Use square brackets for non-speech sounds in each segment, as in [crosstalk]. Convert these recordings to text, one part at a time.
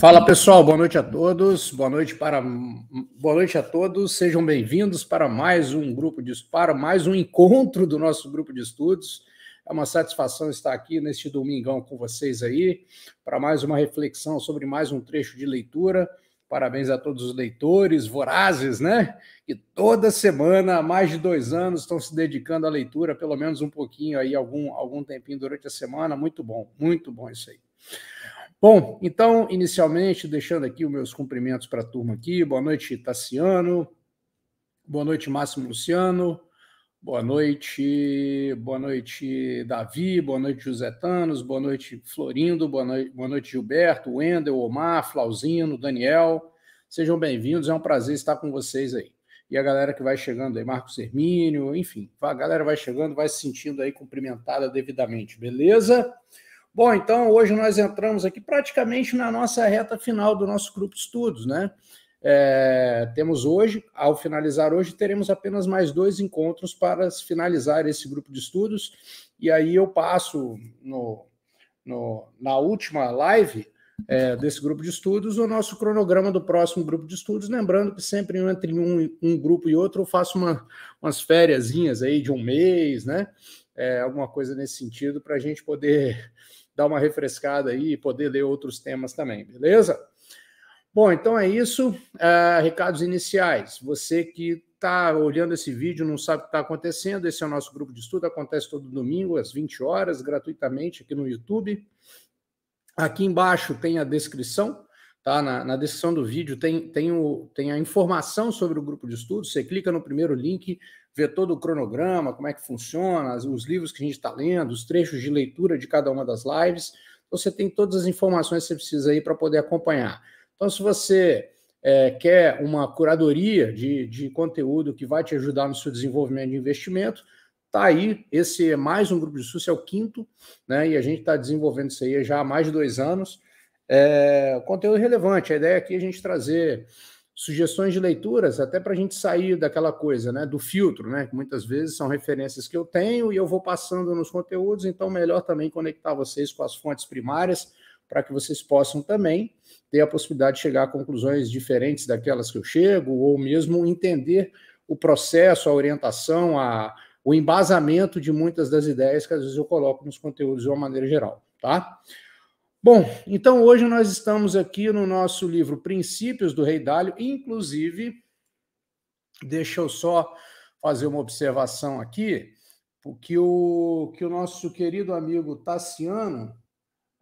Fala pessoal, boa noite a todos. Boa noite para boa noite a todos. Sejam bem-vindos para mais um grupo de para mais um encontro do nosso grupo de estudos. É uma satisfação estar aqui neste domingão com vocês aí para mais uma reflexão sobre mais um trecho de leitura. Parabéns a todos os leitores vorazes, né? Que toda semana, há mais de dois anos, estão se dedicando à leitura, pelo menos um pouquinho aí, algum, algum tempinho durante a semana. Muito bom, muito bom isso aí. Bom, então, inicialmente, deixando aqui os meus cumprimentos para a turma aqui. Boa noite, Tassiano. Boa noite, Máximo Luciano. Boa noite, boa noite, Davi. Boa noite, José Tanos. Boa noite, Florindo. Boa noite, boa noite Gilberto, Wendel, Omar, Flauzino, Daniel. Sejam bem-vindos. É um prazer estar com vocês aí. E a galera que vai chegando aí, Marcos Hermínio, enfim, a galera vai chegando, vai se sentindo aí cumprimentada devidamente, beleza? Beleza? Bom, então hoje nós entramos aqui praticamente na nossa reta final do nosso grupo de estudos, né? É, temos hoje, ao finalizar hoje, teremos apenas mais dois encontros para finalizar esse grupo de estudos. E aí eu passo no, no na última live é, desse grupo de estudos o nosso cronograma do próximo grupo de estudos. Lembrando que sempre entre um, um grupo e outro eu faço uma, umas férias aí de um mês, né? é, alguma coisa nesse sentido, para a gente poder [laughs] dar uma refrescada aí e poder ler outros temas também, beleza? Bom, então é isso. Uh, recados iniciais. Você que está olhando esse vídeo, não sabe o que está acontecendo, esse é o nosso grupo de estudo, acontece todo domingo, às 20 horas, gratuitamente aqui no YouTube. Aqui embaixo tem a descrição, tá? Na, na descrição do vídeo tem, tem, o, tem a informação sobre o grupo de estudo. Você clica no primeiro link, ver todo o cronograma, como é que funciona, os livros que a gente está lendo, os trechos de leitura de cada uma das lives. Então, você tem todas as informações que você precisa aí para poder acompanhar. Então, se você é, quer uma curadoria de, de conteúdo que vai te ajudar no seu desenvolvimento de investimento, tá aí. Esse é mais um grupo de SUS, é o quinto, né? E a gente está desenvolvendo isso aí já há mais de dois anos. É, conteúdo relevante. A ideia aqui é a gente trazer sugestões de leituras, até para a gente sair daquela coisa, né, do filtro, né, que muitas vezes são referências que eu tenho e eu vou passando nos conteúdos, então melhor também conectar vocês com as fontes primárias para que vocês possam também ter a possibilidade de chegar a conclusões diferentes daquelas que eu chego ou mesmo entender o processo, a orientação, a, o embasamento de muitas das ideias que às vezes eu coloco nos conteúdos de uma maneira geral, tá? Bom, então hoje nós estamos aqui no nosso livro Princípios do Rei Dálio, inclusive, deixa eu só fazer uma observação aqui, porque o que o nosso querido amigo Tassiano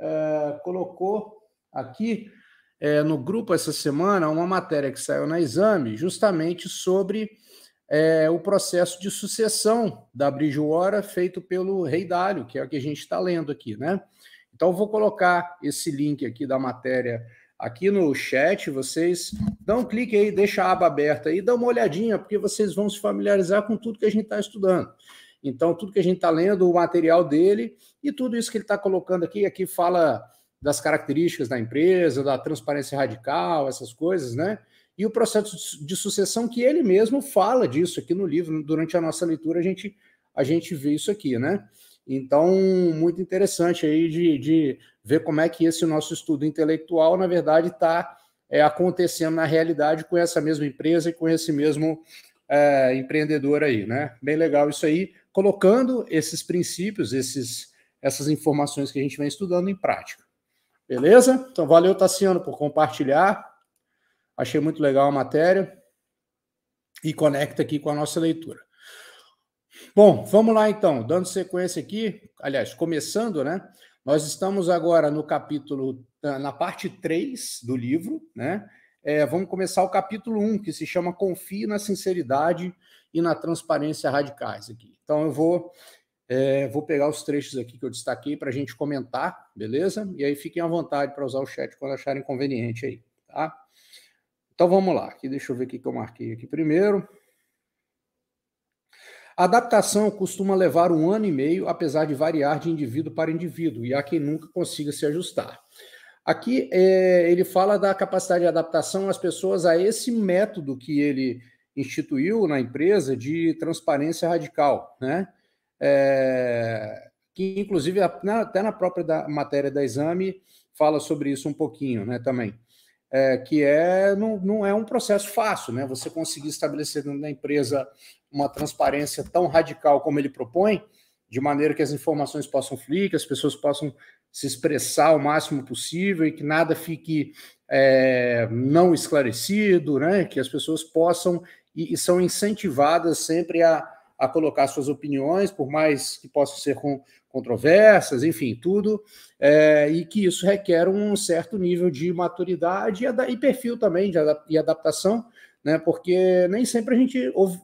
é, colocou aqui é, no grupo essa semana uma matéria que saiu na exame, justamente sobre é, o processo de sucessão da Brijuora feito pelo Rei Dálio, que é o que a gente está lendo aqui, né? Então, vou colocar esse link aqui da matéria aqui no chat. Vocês dão um clique aí, deixa a aba aberta aí, dá uma olhadinha, porque vocês vão se familiarizar com tudo que a gente está estudando. Então, tudo que a gente está lendo, o material dele e tudo isso que ele está colocando aqui, aqui fala das características da empresa, da transparência radical, essas coisas, né? E o processo de sucessão que ele mesmo fala disso aqui no livro, durante a nossa leitura a gente a gente vê isso aqui, né? Então, muito interessante aí de, de ver como é que esse nosso estudo intelectual, na verdade, está é, acontecendo na realidade com essa mesma empresa e com esse mesmo é, empreendedor aí, né? Bem legal isso aí, colocando esses princípios, esses, essas informações que a gente vem estudando em prática. Beleza? Então, valeu, Tassiano, por compartilhar. Achei muito legal a matéria e conecta aqui com a nossa leitura. Bom, vamos lá então, dando sequência aqui, aliás, começando, né? Nós estamos agora no capítulo, na parte 3 do livro, né? É, vamos começar o capítulo 1, que se chama Confie na Sinceridade e na Transparência Radicais aqui. Então eu vou, é, vou pegar os trechos aqui que eu destaquei para a gente comentar, beleza? E aí fiquem à vontade para usar o chat quando acharem conveniente aí, tá? Então vamos lá, aqui deixa eu ver o que eu marquei aqui primeiro. A adaptação costuma levar um ano e meio, apesar de variar de indivíduo para indivíduo, e há quem nunca consiga se ajustar. Aqui é, ele fala da capacidade de adaptação às pessoas a esse método que ele instituiu na empresa de transparência radical, né? É, que inclusive até na própria da, matéria da exame fala sobre isso um pouquinho, né? Também é, que é não, não é um processo fácil, né? Você conseguir estabelecer dentro da empresa uma transparência tão radical como ele propõe, de maneira que as informações possam fluir, que as pessoas possam se expressar o máximo possível e que nada fique é, não esclarecido, né? que as pessoas possam e, e, são incentivadas sempre a, a colocar suas opiniões, por mais que possam ser com, controversas, enfim, tudo, é, e que isso requer um certo nível de maturidade e, e perfil também de, e adaptação né? Porque nem sempre a gente ouve,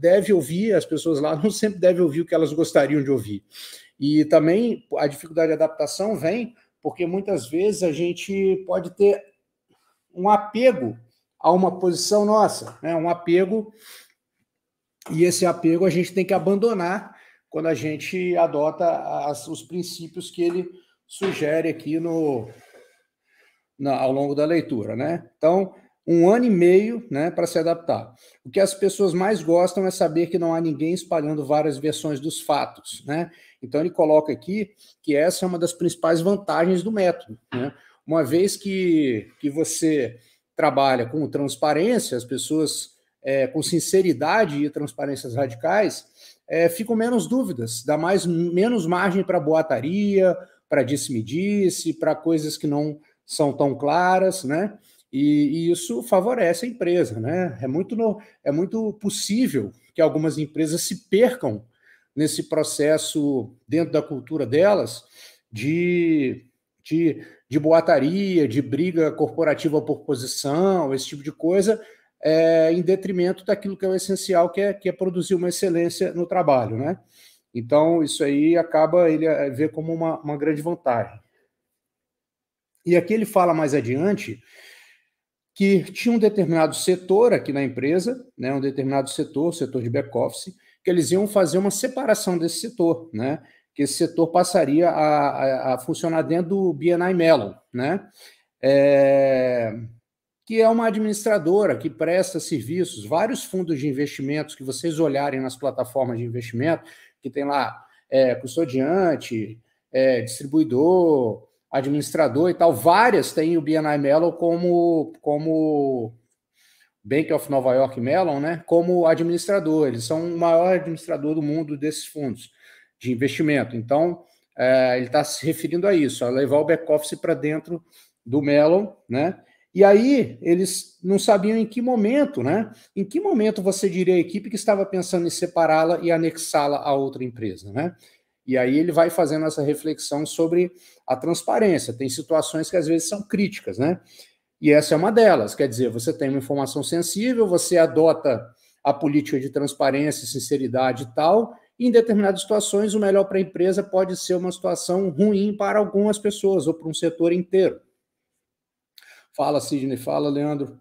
deve ouvir, as pessoas lá [laughs] não sempre devem ouvir o que elas gostariam de ouvir. E também a dificuldade de adaptação vem porque muitas vezes a gente pode ter um apego a uma posição nossa, né? um apego, e esse apego a gente tem que abandonar quando a gente adota as, os princípios que ele sugere aqui no, ao longo da leitura. Né? Então, um ano e meio né, para se adaptar. O que as pessoas mais gostam é saber que não há ninguém espalhando várias versões dos fatos. Né? Então, ele coloca aqui que essa é uma das principais vantagens do método. Né? Uma vez que, que você trabalha com transparência, as pessoas é, com sinceridade e transparências radicais, é, ficam menos dúvidas, dá mais, menos margem para boataria, para disse-me-disse, para coisas que não são tão claras, né? E, isso favorece a empresa, né? É muito, no, é muito possível que algumas empresas se percam nesse processo dentro da cultura delas de, de, de boataria, de briga corporativa por posição, esse tipo de coisa, é, em detrimento daquilo que é o essencial, que é, que é produzir uma excelência no trabalho, né? Então, isso aí acaba, ele é, vê como uma, uma grande vantagem. E aqui ele fala mais adiante que tinha um determinado setor aqui na empresa, né, um determinado setor, o setor de back-office, que eles iam fazer uma separação desse setor, né, que esse setor passaria a, a, a funcionar dentro do BNI Mellon, né, é, que é uma administradora que presta serviços, vários fundos de investimentos que vocês olharem nas plataformas de investimento, que tem lá é, custodiante, é, distribuidor, administrador e tal. Várias têm o BNI Mellon como, como Bank of Nova York Mellon, né? Como administrador. Eles são o maior administrador do mundo desses fundos de investimento. Então, é, ele está se referindo a isso, a levar o back-office para dentro do Mellon, né? E aí eles não sabiam em que momento, né? Em que momento você diria à equipe que estava pensando em separá-la e anexá-la a outra empresa, né? E aí ele vai fazendo essa reflexão sobre a transparência. Tem situações que às vezes são críticas, né? E essa é uma delas. Quer dizer, você tem uma informação sensível, você adota a política de transparência, sinceridade e tal. E em determinadas situações, o melhor para a empresa pode ser uma situação ruim para algumas pessoas ou para um setor inteiro. Fala, Sidney, fala, Leandro.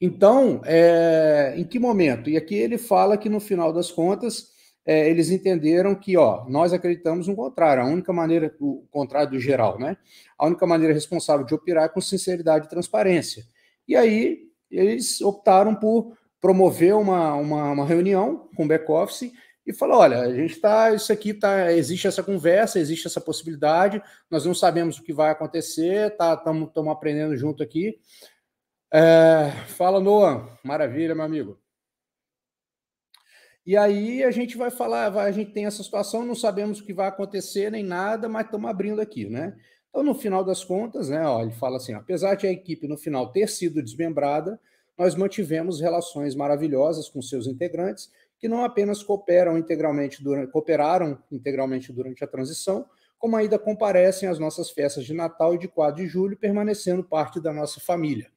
Então, é... em que momento? E aqui ele fala que no final das contas é, eles entenderam que, ó, nós acreditamos no contrário, a única maneira, o contrário do geral, né? A única maneira responsável de operar é com sinceridade e transparência. E aí eles optaram por promover uma, uma, uma reunião com o back-office e falar, olha, a gente está, isso aqui tá, existe essa conversa, existe essa possibilidade, nós não sabemos o que vai acontecer, tá, estamos aprendendo junto aqui. É, fala, Noah, maravilha, meu amigo. E aí a gente vai falar, a gente tem essa situação, não sabemos o que vai acontecer nem nada, mas estamos abrindo aqui, né? Então, no final das contas, né, ó, ele fala assim: apesar de a equipe no final ter sido desmembrada, nós mantivemos relações maravilhosas com seus integrantes, que não apenas cooperam integralmente durante, cooperaram integralmente durante a transição, como ainda comparecem às nossas festas de Natal e de 4 de julho, permanecendo parte da nossa família.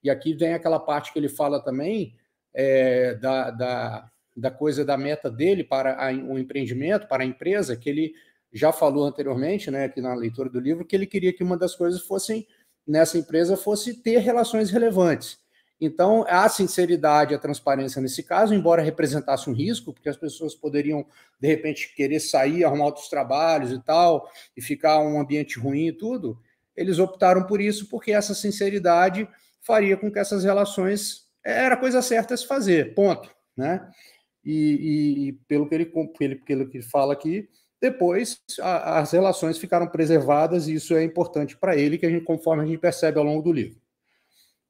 E aqui vem aquela parte que ele fala também é, da, da da coisa da meta dele para o empreendimento, para a empresa, que ele já falou anteriormente, né, aqui na leitura do livro, que ele queria que uma das coisas fossem nessa empresa fosse ter relações relevantes. Então, a sinceridade, a transparência nesse caso, embora representasse um risco, porque as pessoas poderiam, de repente, querer sair, arrumar outros trabalhos e tal, e ficar um ambiente ruim e tudo, eles optaram por isso, porque essa sinceridade faria com que essas relações era a coisa certa a se fazer, ponto, né? e, e, pelo, que ele, pelo que ele fala aqui, depois a, as relações ficaram preservadas e isso é importante para ele, que a gente, conforme a gente percebe ao longo do livro.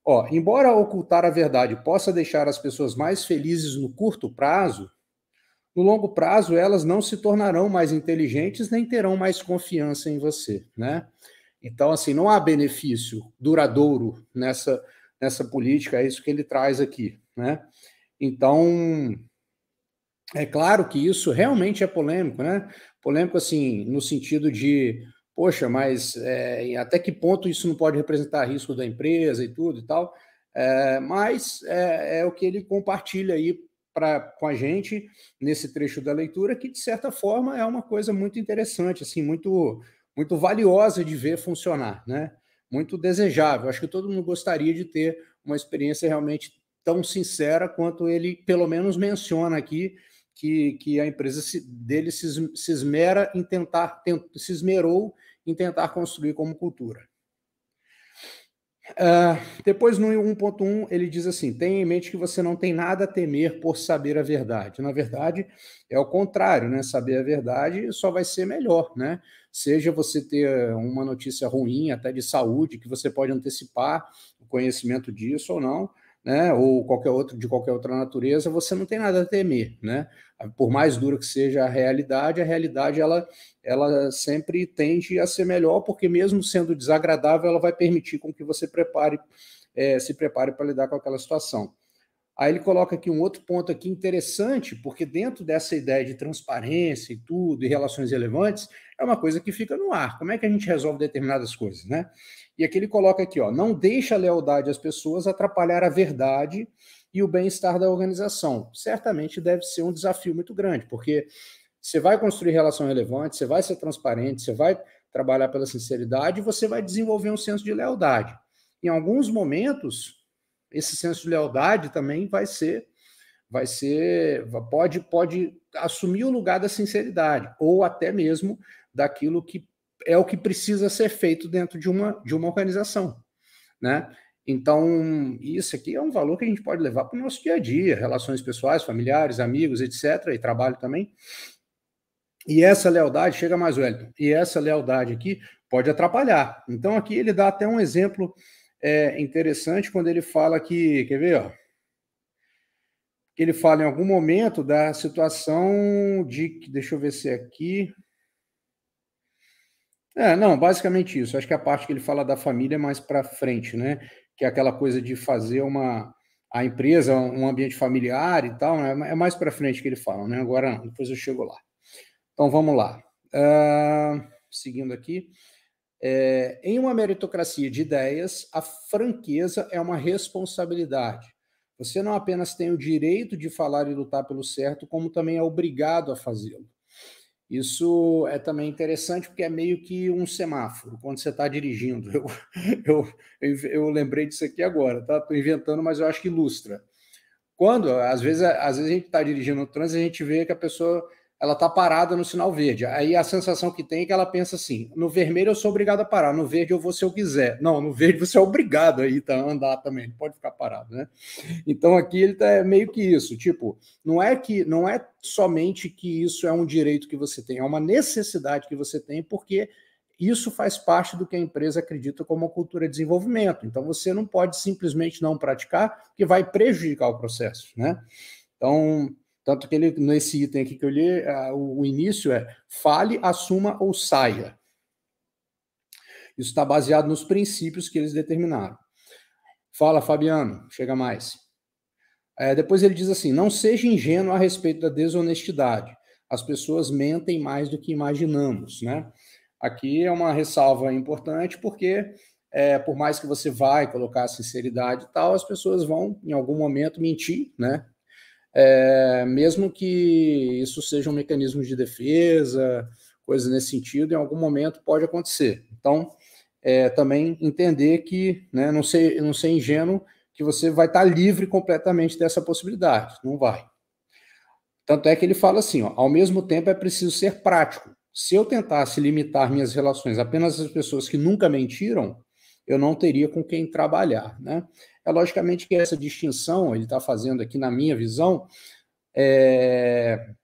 Ó, embora ocultar a verdade possa deixar as pessoas mais felizes no curto prazo, no longo prazo elas não se tornarão mais inteligentes nem terão mais confiança em você, né? Então, assim, não há benefício duradouro nessa, nessa política, é isso que ele traz aqui, né? Então, é claro que isso realmente é polêmico, né? Polêmico, assim, no sentido de, poxa, mas é, até que ponto isso não pode representar risco da empresa e tudo e tal. É, mas é, é o que ele compartilha aí pra, com a gente nesse trecho da leitura, que de certa forma é uma coisa muito interessante, assim, muito, muito valiosa de ver funcionar, né? Muito desejável. Acho que todo mundo gostaria de ter uma experiência realmente tão sincera quanto ele, pelo menos, menciona aqui que, que a empresa dele se, se esmera em tentar, tent, se esmerou em tentar construir como cultura. Uh, depois, no 1.1, ele diz assim: tenha em mente que você não tem nada a temer por saber a verdade. Na verdade, é o contrário, né? Saber a verdade só vai ser melhor, né? Seja você ter uma notícia ruim, até de saúde, que você pode antecipar o conhecimento disso ou não, né, ou qualquer outro de qualquer outra natureza, você não tem nada a temer, né? Por mais dura que seja a realidade, a realidade ela, ela sempre tende a ser melhor, porque mesmo sendo desagradável, ela vai permitir com que você prepare, é, se prepare para lidar com aquela situação. Aí ele coloca aqui um outro ponto aqui interessante, porque dentro dessa ideia de transparência e tudo, e relações relevantes, é uma coisa que fica no ar. Como é que a gente resolve determinadas coisas, né? E aqui ele coloca aqui, ó, não deixa a lealdade às pessoas atrapalhar a verdade e o bem-estar da organização. Certamente deve ser um desafio muito grande, porque você vai construir relação relevante, você vai ser transparente, você vai trabalhar pela sinceridade e você vai desenvolver um senso de lealdade. Em alguns momentos, esse senso de lealdade também vai ser vai ser pode pode assumir o lugar da sinceridade ou até mesmo daquilo que é o que precisa ser feito dentro de uma, de uma organização, né? Então, isso aqui é um valor que a gente pode levar para o nosso dia a dia, relações pessoais, familiares, amigos, etc., e trabalho também. E essa lealdade, chega mais, Wellington, e essa lealdade aqui pode atrapalhar. Então, aqui ele dá até um exemplo é, interessante quando ele fala que, quer ver, ó, ele fala em algum momento da situação de, deixa eu ver se é aqui, é, não, basicamente isso. Acho que a parte que ele fala da família é mais para frente, né? Que é aquela coisa de fazer uma a empresa, um ambiente familiar e tal, né? É mais para frente que ele fala, né? Agora não, depois eu chego lá. Então vamos lá. Uh, seguindo aqui. É, em uma meritocracia de ideias, a franqueza é uma responsabilidade. Você não apenas tem o direito de falar e lutar pelo certo, como também é obrigado a fazê-lo. Isso é também interessante porque é meio que um semáforo quando você está dirigindo. [laughs] Eu, eu, eu lembrei disso aqui agora, tá? Estou inventando, mas eu acho que ilustra. Quando, às vezes, às vezes a gente está dirigindo no trânsito, a gente vê que a pessoa ela está parada no sinal verde. Aí a sensação que tem é que ela pensa assim: no vermelho eu sou obrigado a parar, no verde eu vou se eu quiser. Não, no verde você é obrigado aí tá, a andar também, pode ficar parado, né? Então aqui ele tá é meio que isso, tipo, não é que não é somente que isso é um direito que você tem, é uma necessidade que você tem, porque isso faz parte do que a empresa acredita como uma cultura de desenvolvimento. Então você não pode simplesmente não praticar, que vai prejudicar o processo, né? Então, tanto que ele, nesse item aqui que eu li, uh, o, o início é fale, assuma ou saia. Isso está baseado nos princípios que eles determinaram. Fala, Fabiano, chega mais. É, depois ele diz assim: não seja ingênuo a respeito da desonestidade. As pessoas mentem mais do que imaginamos, né? Aqui é uma ressalva importante, porque é, por mais que você vai colocar sinceridade e tal, as pessoas vão, em algum momento, mentir, né? é, mesmo que isso seja um mecanismo de defesa, coisas nesse sentido, em algum momento pode acontecer. Então, é, também entender que, né, não, ser, não ser ingênuo, que você vai estar livre completamente dessa possibilidade, não vai. Tanto é que ele fala assim, ó, ao mesmo tempo é preciso ser prático. Se eu tentasse limitar minhas relações apenas às pessoas que nunca mentiram, eu não teria com quem trabalhar. Né? É logicamente que essa distinção ele está fazendo aqui, na minha visão, é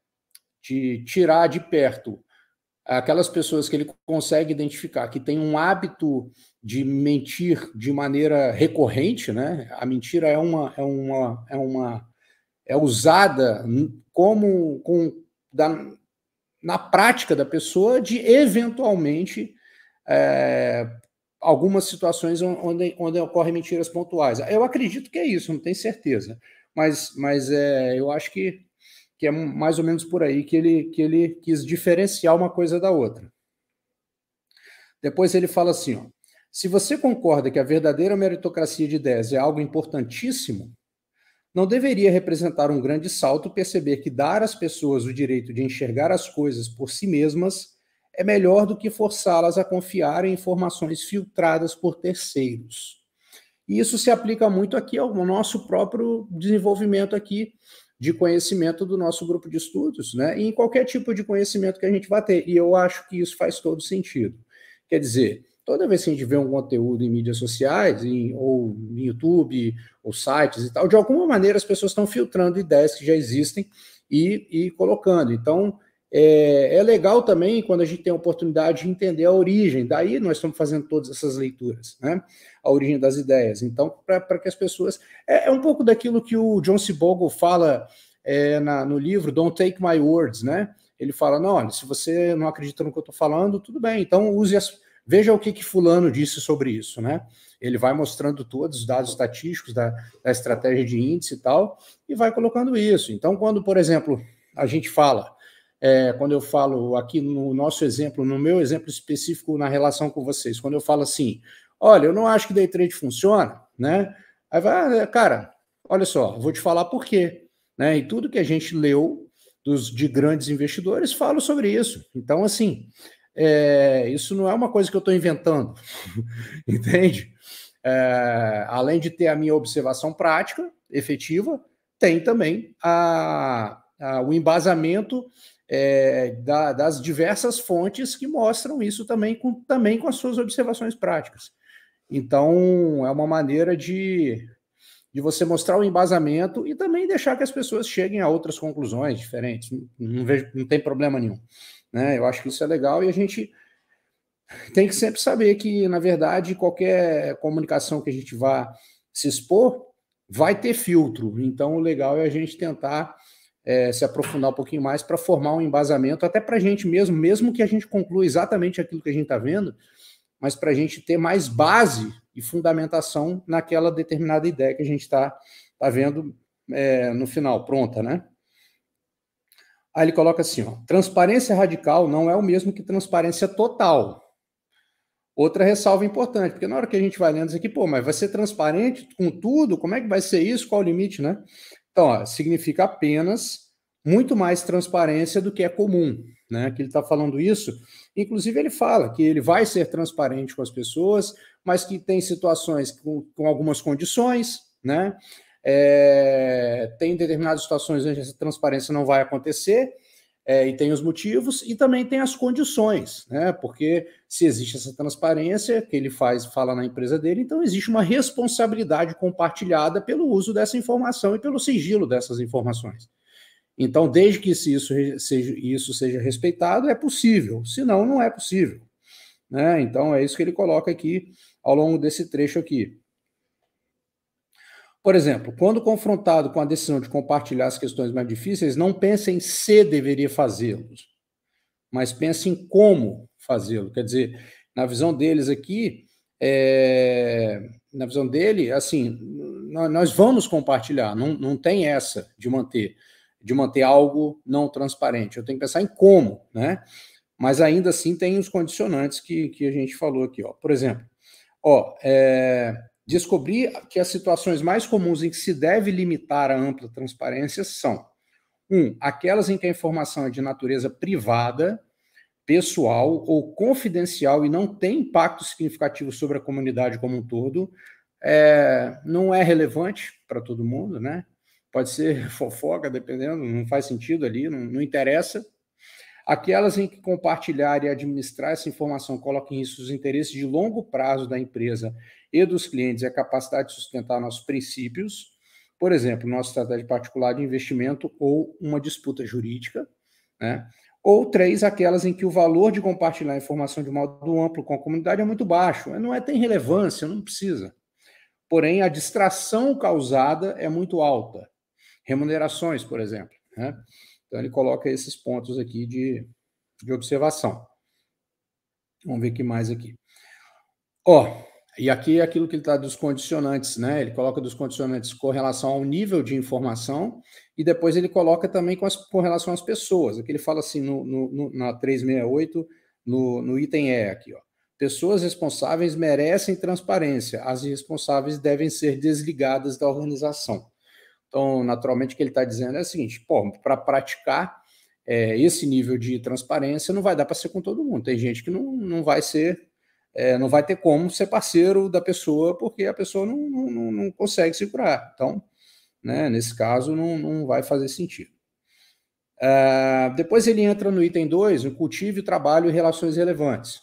de tirar de perto aquelas pessoas que ele consegue identificar que tem um hábito de mentir de maneira recorrente, né? A mentira é uma é uma é uma é usada como com da, na prática da pessoa de eventualmente é, algumas situações onde, onde ocorrem mentiras pontuais. Eu acredito que é isso, não tenho certeza. Mas, mas é, eu acho que, que é mais ou menos por aí que ele, que ele quis diferenciar uma coisa da outra. Depois ele fala assim: ó, se você concorda que a verdadeira meritocracia de ideias é algo importantíssimo, não deveria representar um grande salto perceber que dar às pessoas o direito de enxergar as coisas por si mesmas é melhor do que forçá-las a confiar em informações filtradas por terceiros. E isso se aplica muito aqui ao nosso próprio desenvolvimento aqui de conhecimento do nosso grupo de estudos, né? E em qualquer tipo de conhecimento que a gente vai ter. E eu acho que isso faz todo sentido. Quer dizer, toda vez que a gente vê um conteúdo em mídias sociais, em, ou em YouTube, ou sites e tal, de alguma maneira as pessoas estão filtrando ideias que já existem e, e colocando. Então, é, é, legal também quando a gente tem a oportunidade de entender a origem, daí nós estamos fazendo todas essas leituras, né? A origem das ideias. Então, para que as pessoas. É, é, um pouco daquilo que o John Sibogo fala é, na, no livro Don't Take My Words, né? Ele fala: não, olha, se você não acredita no que eu estou falando, tudo bem, então use as. Veja o que, que Fulano disse sobre isso, né? Ele vai mostrando todos os dados estatísticos da, da estratégia de índice e tal, e vai colocando isso. Então, quando, por exemplo, a gente fala é, quando eu falo aqui no nosso exemplo, no meu exemplo específico na relação com vocês, quando eu falo assim, olha, eu não acho que day trade funciona, né? Aí vai, ah, é, cara, olha só, vou te falar por quê, né? E tudo que a gente leu dos de grandes investidores fala sobre isso. Então, assim, é, isso não é uma coisa que eu estou inventando, [laughs] entende? É, além de ter a minha observação prática, efetiva, tem também a, a o embasamento é, da, das diversas fontes que mostram isso também com, também com as suas observações práticas. Então, é uma maneira de, de você mostrar o embasamento e também deixar que as pessoas cheguem a outras conclusões diferentes. Não, vejo, não tem problema nenhum. Né? Eu acho que isso é legal e a gente tem que sempre saber que, na verdade, qualquer comunicação que a gente vá se expor vai ter filtro. Então, o legal é a gente tentar é, se aprofundar um pouquinho mais para formar um embasamento, até para a gente mesmo, mesmo que a gente conclua exatamente aquilo que a gente está vendo, mas para a gente ter mais base e fundamentação naquela determinada ideia que a gente está tá vendo é, no final, pronta, né? Aí ele coloca assim: ó, transparência radical não é o mesmo que transparência total. Outra ressalva importante, porque na hora que a gente vai lendo isso aqui, pô, mas vai ser transparente com tudo? Como é que vai ser isso? Qual o limite, né? Então, ó, significa apenas muito mais transparência do que é comum, né? Que ele está falando isso. Inclusive, ele fala que ele vai ser transparente com as pessoas, mas que tem situações com, com algumas condições, né? É, tem determinadas situações onde essa transparência não vai acontecer, é, e tem os motivos e também tem as condições, né? Porque se existe essa transparência que ele faz, fala na empresa dele, então existe uma responsabilidade compartilhada pelo uso dessa informação e pelo sigilo dessas informações. Então, desde que isso seja, isso seja respeitado, é possível, senão não é possível. Né? Então, é isso que ele coloca aqui ao longo desse trecho aqui. Por exemplo, quando confrontado com a decisão de compartilhar as questões mais difíceis, não pense em se deveria fazê-lo, mas pense em como fazê-lo. Quer dizer, na visão deles aqui, é... na visão dele, assim, nós vamos compartilhar, não, não tem essa de manter, de manter algo não transparente. Eu tenho que pensar em como, né? Mas ainda assim tem os condicionantes que, que a gente falou aqui, ó. Por exemplo, ó, é descobri que as situações mais comuns em que se deve limitar a ampla transparência são: um, aquelas em que a informação é de natureza privada, pessoal ou confidencial e não tem impacto significativo sobre a comunidade como um todo, é, não é relevante para todo mundo, né? Pode ser [laughs] fofoca, dependendo, não faz sentido ali, não, não interessa. Aquelas em que compartilhar e administrar essa informação coloca em risco os interesses de longo prazo da empresa e dos clientes e a capacidade de sustentar nossos princípios, por exemplo, nossa estratégia particular de investimento ou uma disputa jurídica, né? ou três, aquelas em que o valor de compartilhar informação de modo amplo com a comunidade é muito baixo, não é tem relevância, não precisa. Porém, a distração causada é muito alta. Remunerações, por exemplo. Né? Então, ele coloca esses pontos aqui de, de observação. Vamos ver o que mais aqui. Ó, oh, e aqui é aquilo que ele está dos condicionantes, né? Ele coloca dos condicionantes com relação ao nível de informação e depois ele coloca também com, as, com relação às pessoas. Aqui ele fala assim no, no, na 368, no, no item E aqui, ó. Pessoas responsáveis merecem transparência. As irresponsáveis devem ser desligadas da organização. Então, naturalmente, o que ele está dizendo é o seguinte: para praticar é, esse nível de transparência, não vai dar para ser com todo mundo. Tem gente que não, não vai ser, é, não vai ter como ser parceiro da pessoa, porque a pessoa não, não, não consegue segurar. Então, né, nesse caso, não, não vai fazer sentido. Uh, depois ele entra no item 2, o cultivo, o trabalho e relações relevantes.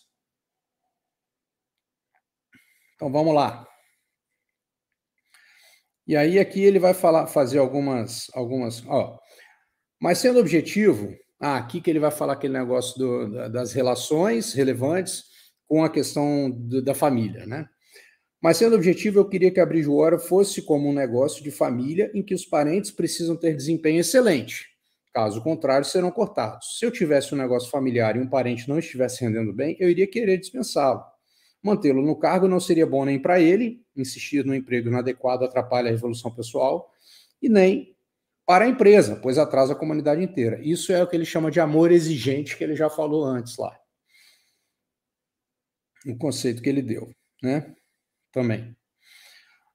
Então vamos lá. E aí aqui ele vai falar, fazer algumas, algumas, ó. Mas sendo objetivo, ah, aqui que ele vai falar aquele negócio do, das relações relevantes com a questão do, da família, né? Mas sendo objetivo, eu queria que a Bridgewater fosse como um negócio de família em que os parentes precisam ter desempenho excelente. Caso contrário, serão cortados. Se eu tivesse um negócio familiar e um parente não estivesse rendendo bem, eu iria querer dispensá-lo. Mantê-lo no cargo não seria bom nem para ele, insistir no emprego inadequado atrapalha a revolução pessoal, e nem para a empresa, pois atrasa a comunidade inteira. Isso é o que ele chama de amor exigente, que ele já falou antes lá. O conceito que ele deu, né? Também.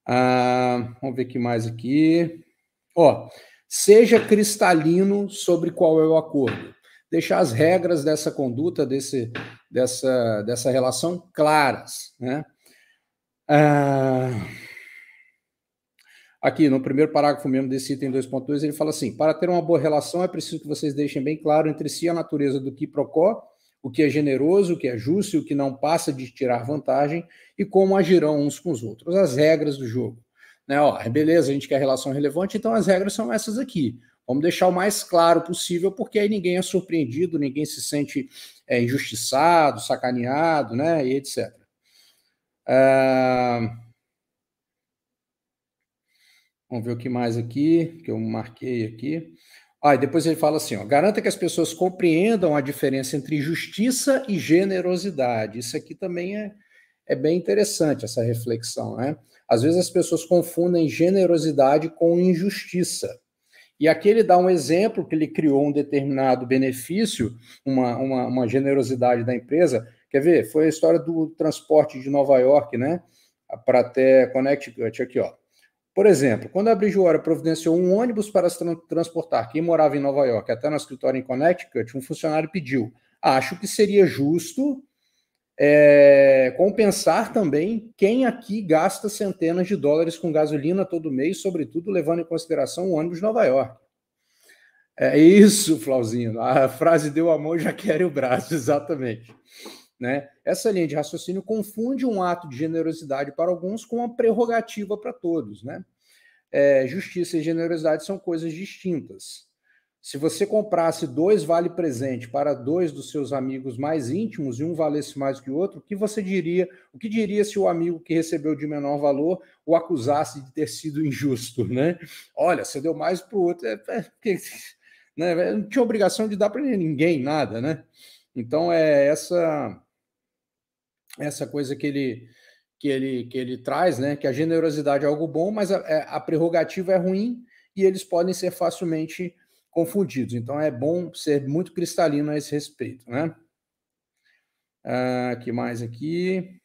Ah, vamos ver que mais aqui. Ó, seja cristalino sobre qual é o acordo deixar as regras dessa conduta, desse, dessa, dessa relação claras. Né? Ah, aqui, no primeiro parágrafo mesmo desse item 2.2, ele fala assim: para ter uma boa relação é preciso que vocês deixem bem claro entre si a natureza do que procó, o que é generoso, o que é justo e o que não passa de tirar vantagem, e como agirão uns com os outros, as regras do jogo. Né, ó, beleza, a gente quer relação relevante, então as regras são essas aqui. Vamos deixar o mais claro possível, porque aí ninguém é surpreendido, ninguém se sente é, injustiçado, sacaneado, né? E etc. Uh... É, vamos ver o que mais aqui, que eu marquei aqui. Ah, e depois ele fala assim: ó, garanta que as pessoas compreendam a diferença entre justiça e generosidade. Isso aqui também é, é bem interessante, essa reflexão, né? Às vezes as pessoas confundem generosidade com injustiça. E aqui ele dá um exemplo que ele criou um determinado benefício, uma, uma, uma generosidade da empresa. Quer ver? Foi a história do transporte de Nova York, né? Para até Connecticut, aqui, ó. Por exemplo, quando a Bridgewater providenciou um ônibus para transportar quem morava em Nova York até no escritório em Connecticut, um funcionário pediu: Acho que seria justo é, compensar também quem aqui gasta centenas de dólares com gasolina todo mês, sobretudo levando em consideração o ônibus Nova York. É isso, Flauzinho. A frase deu a mão já quer o braço, [laughs] exatamente. Né? Essa linha de raciocínio confunde um ato de generosidade para alguns com uma prerrogativa para todos. Né? É, justiça e generosidade são coisas distintas. Se você comprasse dois vale presente para dois dos seus amigos mais íntimos e um valesse mais que o outro, o que você diria? O que diria se o amigo que recebeu de menor valor o acusasse de ter sido injusto, [laughs] né? Olha, você deu mais para o outro, é, é, [laughs] né? É, não tinha obrigação de dar para ninguém nada, né? Então é essa essa coisa que ele que ele que ele traz, né? Que a generosidade é algo bom, mas a, é, a prerrogativa é ruim e eles podem ser facilmente confundidos. Então é bom ser muito cristalino a esse respeito, né? Ah, que mais aqui?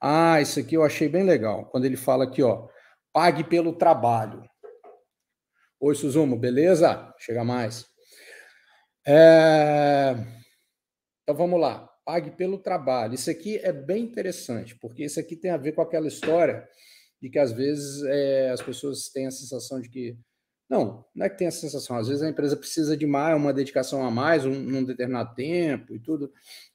Ah, isso aqui eu achei bem legal. Quando ele fala aqui, ó, pague pelo trabalho. Oi, Suzumo, beleza? Chega mais. É... Então vamos lá. Pague pelo trabalho. Isso aqui é bem interessante, porque isso aqui tem a ver com aquela história de que às vezes é, as pessoas têm a sensação de que não, não é que tem essa sensação. Às vezes a empresa precisa de mais, uma dedicação a mais, um, num determinado tempo e tudo.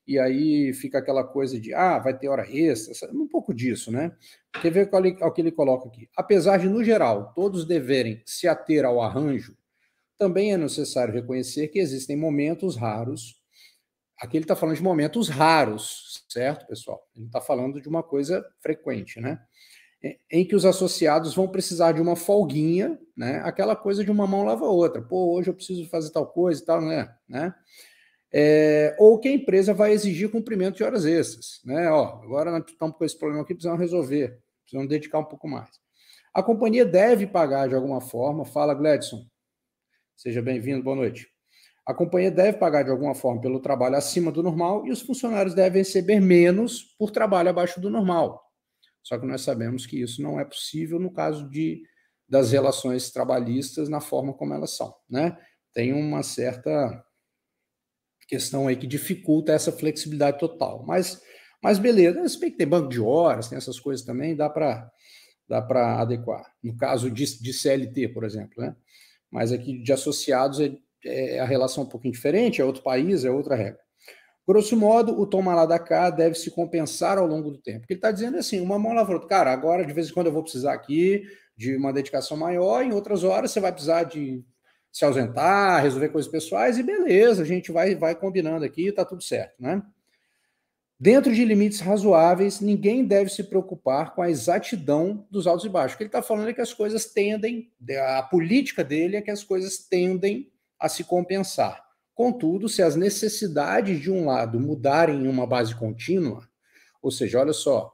E aí fica aquela coisa de, ah, vai ter hora extra, um pouco disso, né? Quer ver qual, que ele coloca aqui? Apesar de, no geral, todos deverem se ater ao arranjo, também é necessário reconhecer que existem momentos raros. Aqui ele está falando de momentos raros, certo, pessoal? Ele está falando de uma coisa frequente, né? em que os associados vão precisar de uma folguinha, né? Aquela coisa de uma mão lava a outra. Pô, hoje eu preciso fazer tal coisa e tal, né? né? É, ou que a empresa vai exigir cumprimento de horas extras, né? Ó, agora nós estamos com esse problema aqui, precisamos resolver, precisamos dedicar um pouco mais. A companhia deve pagar de alguma forma. Fala, Gladson. Seja bem-vindo, boa noite. A companhia deve pagar de alguma forma pelo trabalho acima do normal e os funcionários devem receber menos por trabalho abaixo do normal. Só que nós sabemos que isso não é possível no caso de, das relações trabalhistas na forma como elas são. Né? Tem uma certa questão aí que dificulta essa flexibilidade total. Mas, mas beleza, a respeito que tem banco de horas, tem essas coisas também, dá para dá para adequar. No caso de, de CLT, por exemplo, né? Mas aqui de associados é, é, a relação é um pouquinho diferente, é outro país, é outra regra. Grosso modo, o tomar lá da cá deve se compensar ao longo do tempo. ele está dizendo é assim, uma mão lavou, cara, agora de vez em quando eu vou precisar aqui de uma dedicação maior, em outras horas você vai precisar de se ausentar, resolver coisas pessoais e beleza, a gente vai vai combinando aqui, tá tudo certo, né? Dentro de limites razoáveis, ninguém deve se preocupar com a exatidão dos altos e baixos. O que ele está falando é que as coisas tendem, a política dele é que as coisas tendem a se compensar. Contudo, se as necessidades de um lado mudarem em uma base contínua, ou seja, olha só,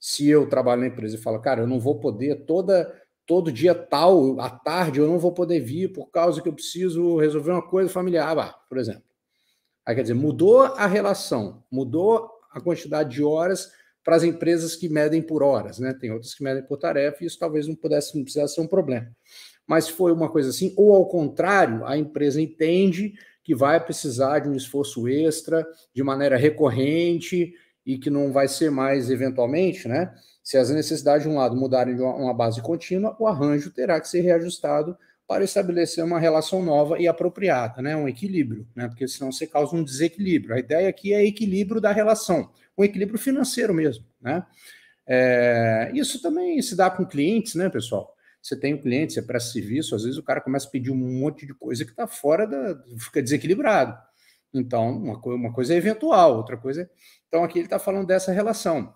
se eu trabalho na empresa e falo, cara, eu não vou poder toda todo dia tal, à tarde, eu não vou poder vir por causa que eu preciso resolver uma coisa familiar, por exemplo. Aí quer dizer, mudou a relação, mudou a quantidade de horas para as empresas que medem por horas, né? Tem outras que medem por tarefa e isso talvez não pudesse, não precisasse ser um problema. Mas foi uma coisa assim, ou ao contrário, a empresa entende que vai precisar de um esforço extra de maneira recorrente e que não vai ser mais eventualmente, né? Se as necessidades de um lado mudarem de uma base contínua, o arranjo terá que ser reajustado para estabelecer uma relação nova e apropriada, né? um equilíbrio, né? porque senão você causa um desequilíbrio. A ideia aqui é equilíbrio da relação, um equilíbrio financeiro mesmo. Né? É, isso também se dá com clientes, né, pessoal? Você tem um cliente, você presta serviço, às vezes o cara começa a pedir um monte de coisa que está fora da. fica desequilibrado. Então, uma, co uma coisa é eventual, outra coisa é. Então, aqui ele está falando dessa relação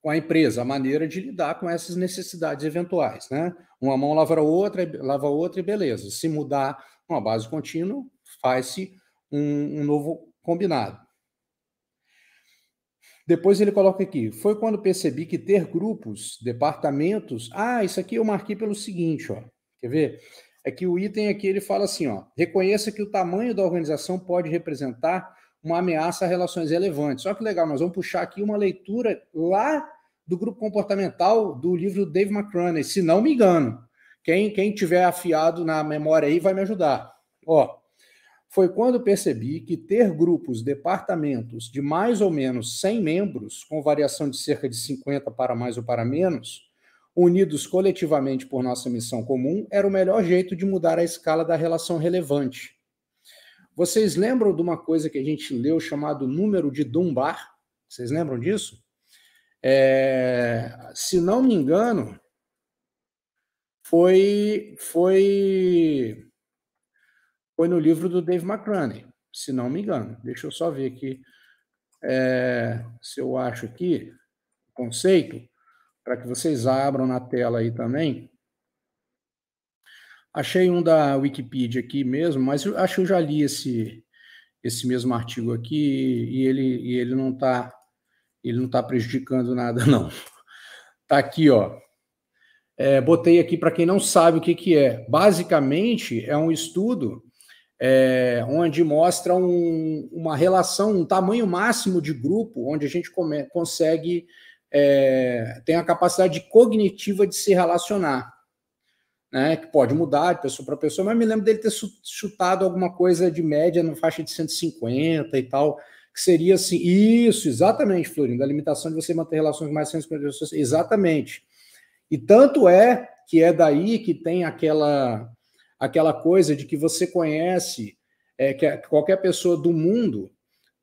com a empresa, a maneira de lidar com essas necessidades eventuais. Né? Uma mão lava a outra, lava a outra e beleza. Se mudar uma base contínua, faz-se um, um novo combinado. Depois ele coloca aqui: foi quando percebi que ter grupos, departamentos. Ah, isso aqui eu marquei pelo seguinte, ó. Quer ver? É que o item aqui ele fala assim, ó: reconheça que o tamanho da organização pode representar uma ameaça a relações relevantes. Só que legal, nós vamos puxar aqui uma leitura lá do grupo comportamental do livro Dave McCrone, se não me engano. Quem, quem tiver afiado na memória aí vai me ajudar. Ó, foi quando percebi que ter grupos, departamentos de mais ou menos 100 membros, com variação de cerca de 50 para mais ou para menos, unidos coletivamente por nossa missão comum, era o melhor jeito de mudar a escala da relação relevante. Vocês lembram de uma coisa que a gente leu chamado Número de Dunbar? Vocês lembram disso? É, se não me engano, foi foi foi no livro do Dave McCraney, se não me engano. Deixa eu só ver aqui é, se eu acho aqui o conceito, para que vocês abram na tela aí também. Achei um da Wikipedia aqui mesmo, mas eu acho que eu já li esse, esse mesmo artigo aqui e ele, e ele não está ele não tá prejudicando nada, [laughs] não. Tá aqui, ó. É, botei aqui para quem não sabe o que, que é. Basicamente, é um estudo é, onde mostra um, uma relação, um tamanho máximo de grupo, onde a gente come, consegue, é, tem a capacidade cognitiva de se relacionar, né, que pode mudar de pessoa para pessoa, mas me lembro dele ter chutado alguma coisa de média na faixa de 150 e tal, que seria assim, isso, exatamente, Florinda, a limitação de você manter relações mais 150 pessoas, exatamente. E tanto é que é daí que tem aquela aquela coisa de que você conhece é, que qualquer pessoa do mundo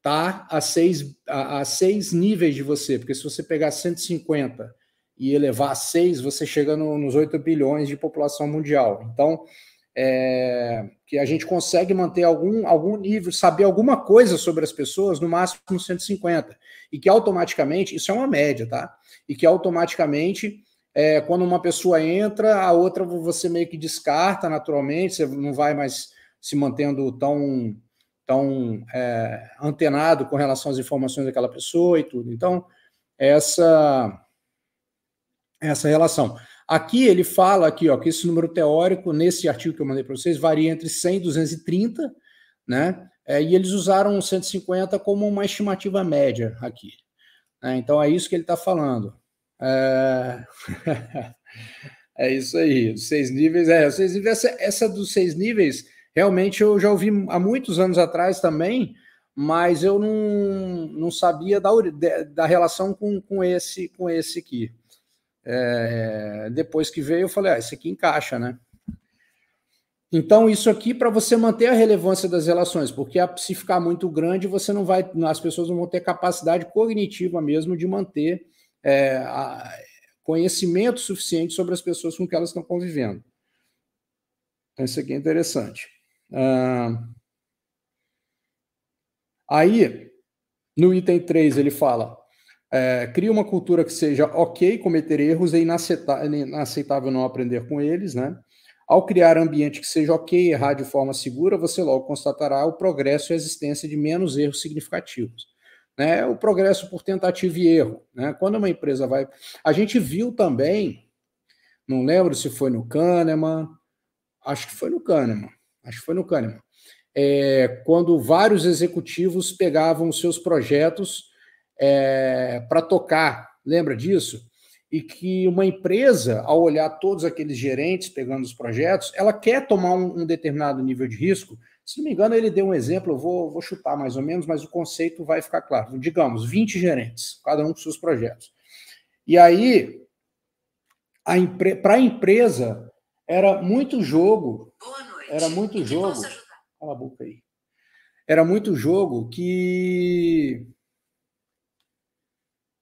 tá a seis, a, a seis níveis de você, porque se você pegar 150 e elevar a seis, você chega no, nos 8 bilhões de população mundial. Então, é, que a gente consegue manter algum, algum nível, saber alguma coisa sobre as pessoas, no máximo 150, e que automaticamente, isso é uma média, tá? E que automaticamente é, quando uma pessoa entra, a outra você meio que descarta naturalmente, você não vai mais se mantendo tão, tão é, antenado com relação às informações daquela pessoa e tudo. Então, essa, essa relação. Aqui ele fala aqui, ó, que esse número teórico, nesse artigo que eu mandei para vocês, varia entre 100 e 230, né? É, e eles usaram 150 como uma estimativa média aqui. Né? Então é isso que ele está falando. É, [laughs] é... isso aí, os seis níveis. É, seis níveis essa, essa dos seis níveis, realmente eu já ouvi há muitos anos atrás também, mas eu não, não sabia da, da relação com, com, esse, com esse aqui. É, depois que veio, eu falei, ah, esse aqui encaixa, né? Então, isso aqui para você manter a relevância das relações, porque se ficar muito grande, você não vai, as pessoas não vão ter capacidade cognitiva mesmo de manter é, conhecimento suficiente sobre as pessoas com que elas estão convivendo. Então, isso aqui é interessante. Ah, aí, no item 3, ele fala: é, cria uma cultura que seja ok cometer erros e inaceitável não aprender com eles, né? Ao criar ambiente que seja ok errar de forma segura, você logo constatará o progresso e a existência de menos erros significativos né, o progresso por tentativa e erro. Né? Quando uma empresa vai. A gente viu também, não lembro se foi no Kahneman, acho que foi no Kahneman, acho que foi no Kahneman, é, quando vários executivos pegavam seus projetos é, para tocar, lembra disso? E que uma empresa, ao olhar todos aqueles gerentes pegando os projetos, ela quer tomar um, um determinado nível de risco se não me engano, ele deu um exemplo, eu vou, vou chutar mais ou menos, mas o conceito vai ficar claro. Digamos, 20 gerentes, cada um com seus projetos. E aí, para a empresa, era muito jogo. Boa noite. Era muito jogo. Cala a boca aí. Era muito jogo que.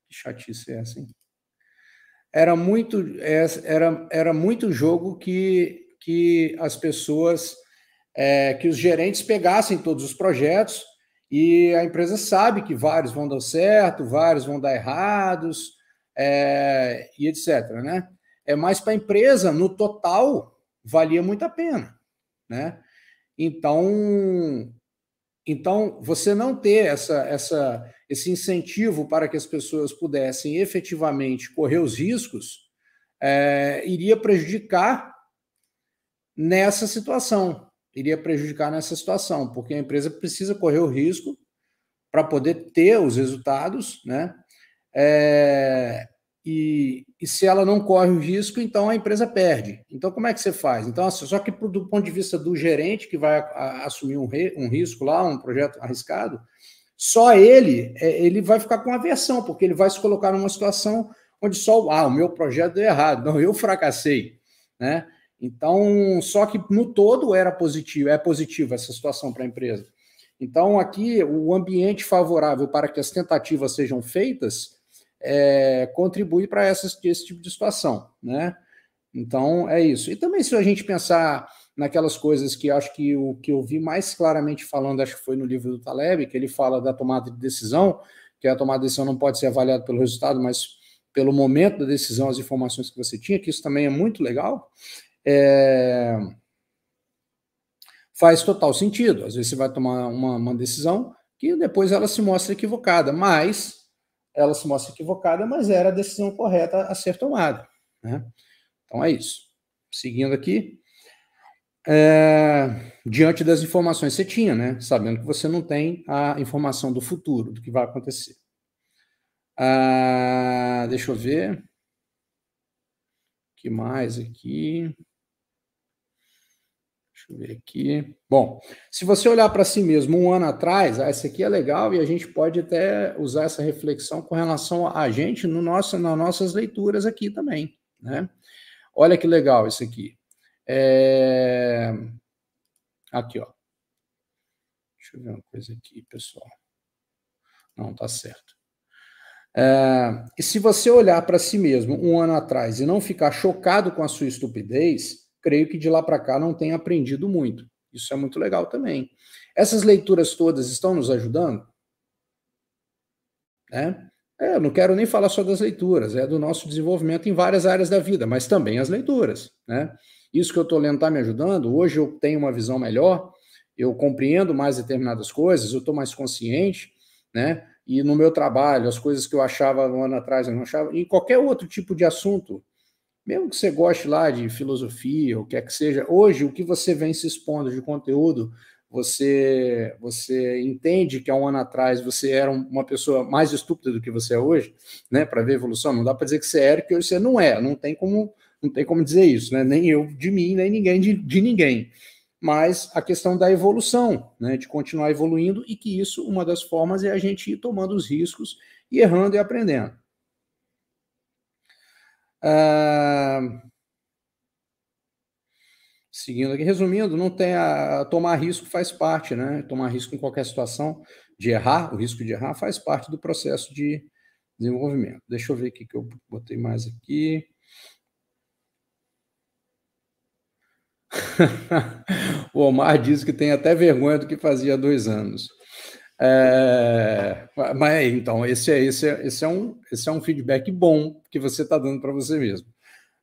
Que chatice é essa, hein? Era muito, é, era, era muito jogo que, que as pessoas é, que os gerentes pegassem todos os projetos e a empresa sabe que vários vão dar certo, vários vão dar errados é, e etc. Né? É mais para a empresa, no total, valia muito a pena. Né? Então, então você não ter essa, essa, esse incentivo para que as pessoas pudessem efetivamente correr os riscos é, iria prejudicar nessa situação iria prejudicar nessa situação, porque a empresa precisa correr o risco para poder ter os resultados, né? É, e, e, se ela não corre o risco, então a empresa perde. Então, como é que você faz? Então, assim, só que do ponto de vista do gerente que vai a, assumir um, re, um risco lá, um projeto arriscado, só ele, é, ele vai ficar com aversão, porque ele vai se colocar numa situação onde só, ah, o meu projeto deu errado, não, eu fracassei, né? Então, só que no todo era positivo, é positiva essa situação para a empresa. Então, aqui o ambiente favorável para que as tentativas sejam feitas é, contribui para esse tipo de situação, né? Então é isso. E também se a gente pensar naquelas coisas que acho que o que eu vi mais claramente falando, acho que foi no livro do Taleb, que ele fala da tomada de decisão, que a tomada de decisão não pode ser avaliada pelo resultado, mas pelo momento da decisão, as informações que você tinha, que isso também é muito legal é, faz total sentido. Às vezes você vai tomar uma, uma decisão que depois ela se mostra equivocada, mas ela se mostra equivocada, mas era a decisão correta a ser tomada. Né? Então é isso. Seguindo aqui, é, diante das informações que você tinha, né? Sabendo que você não tem a informação do futuro, do que vai acontecer. Ah, deixa eu ver. O que mais aqui? Deixa eu ver aqui. Bom, se você olhar para si mesmo um ano atrás, essa aqui é legal e a gente pode até usar essa reflexão com relação a gente no nosso, nas nossas leituras aqui também, né? Olha que legal isso aqui. É... Aqui, ó. Deixa eu ver uma coisa aqui, pessoal. Não, tá certo. É... E se você olhar para si mesmo um ano atrás e não ficar chocado com a sua estupidez, creio que de lá para cá não tenha aprendido muito. Isso é muito legal também. Essas leituras todas estão nos ajudando? Né? É, eu não quero nem falar só das leituras, é do nosso desenvolvimento em várias áreas da vida, mas também as leituras. Né? Isso que eu estou lendo está me ajudando. Hoje eu tenho uma visão melhor, eu compreendo mais determinadas coisas, eu estou mais consciente, né? E no meu trabalho, as coisas que eu achava um ano atrás, eu não achava, em qualquer outro tipo de assunto, mesmo que você goste lá de filosofia, o que é que seja, hoje o que você vem se expondo de conteúdo, você você entende que há um ano atrás você era uma pessoa mais estúpida do que você é hoje, né? Para ver evolução, não dá para dizer que você era que hoje você não é, não tem como não tem como dizer isso, né? Nem eu de mim, nem ninguém de, de ninguém. Mas a questão da evolução, né? De continuar evoluindo e que isso uma das formas é a gente ir tomando os riscos e errando e aprendendo. Ah, seguindo aqui, resumindo, não tem a, a, tomar risco faz parte, né? Tomar risco em qualquer situação de errar, o risco de errar faz parte do processo de desenvolvimento. Deixa eu ver o que eu botei mais aqui. [laughs] o Omar diz que tem até vergonha do que fazia há dois anos. É, mas é, então, esse é, esse, é, esse, é um, esse é um feedback bom que você está dando para você mesmo.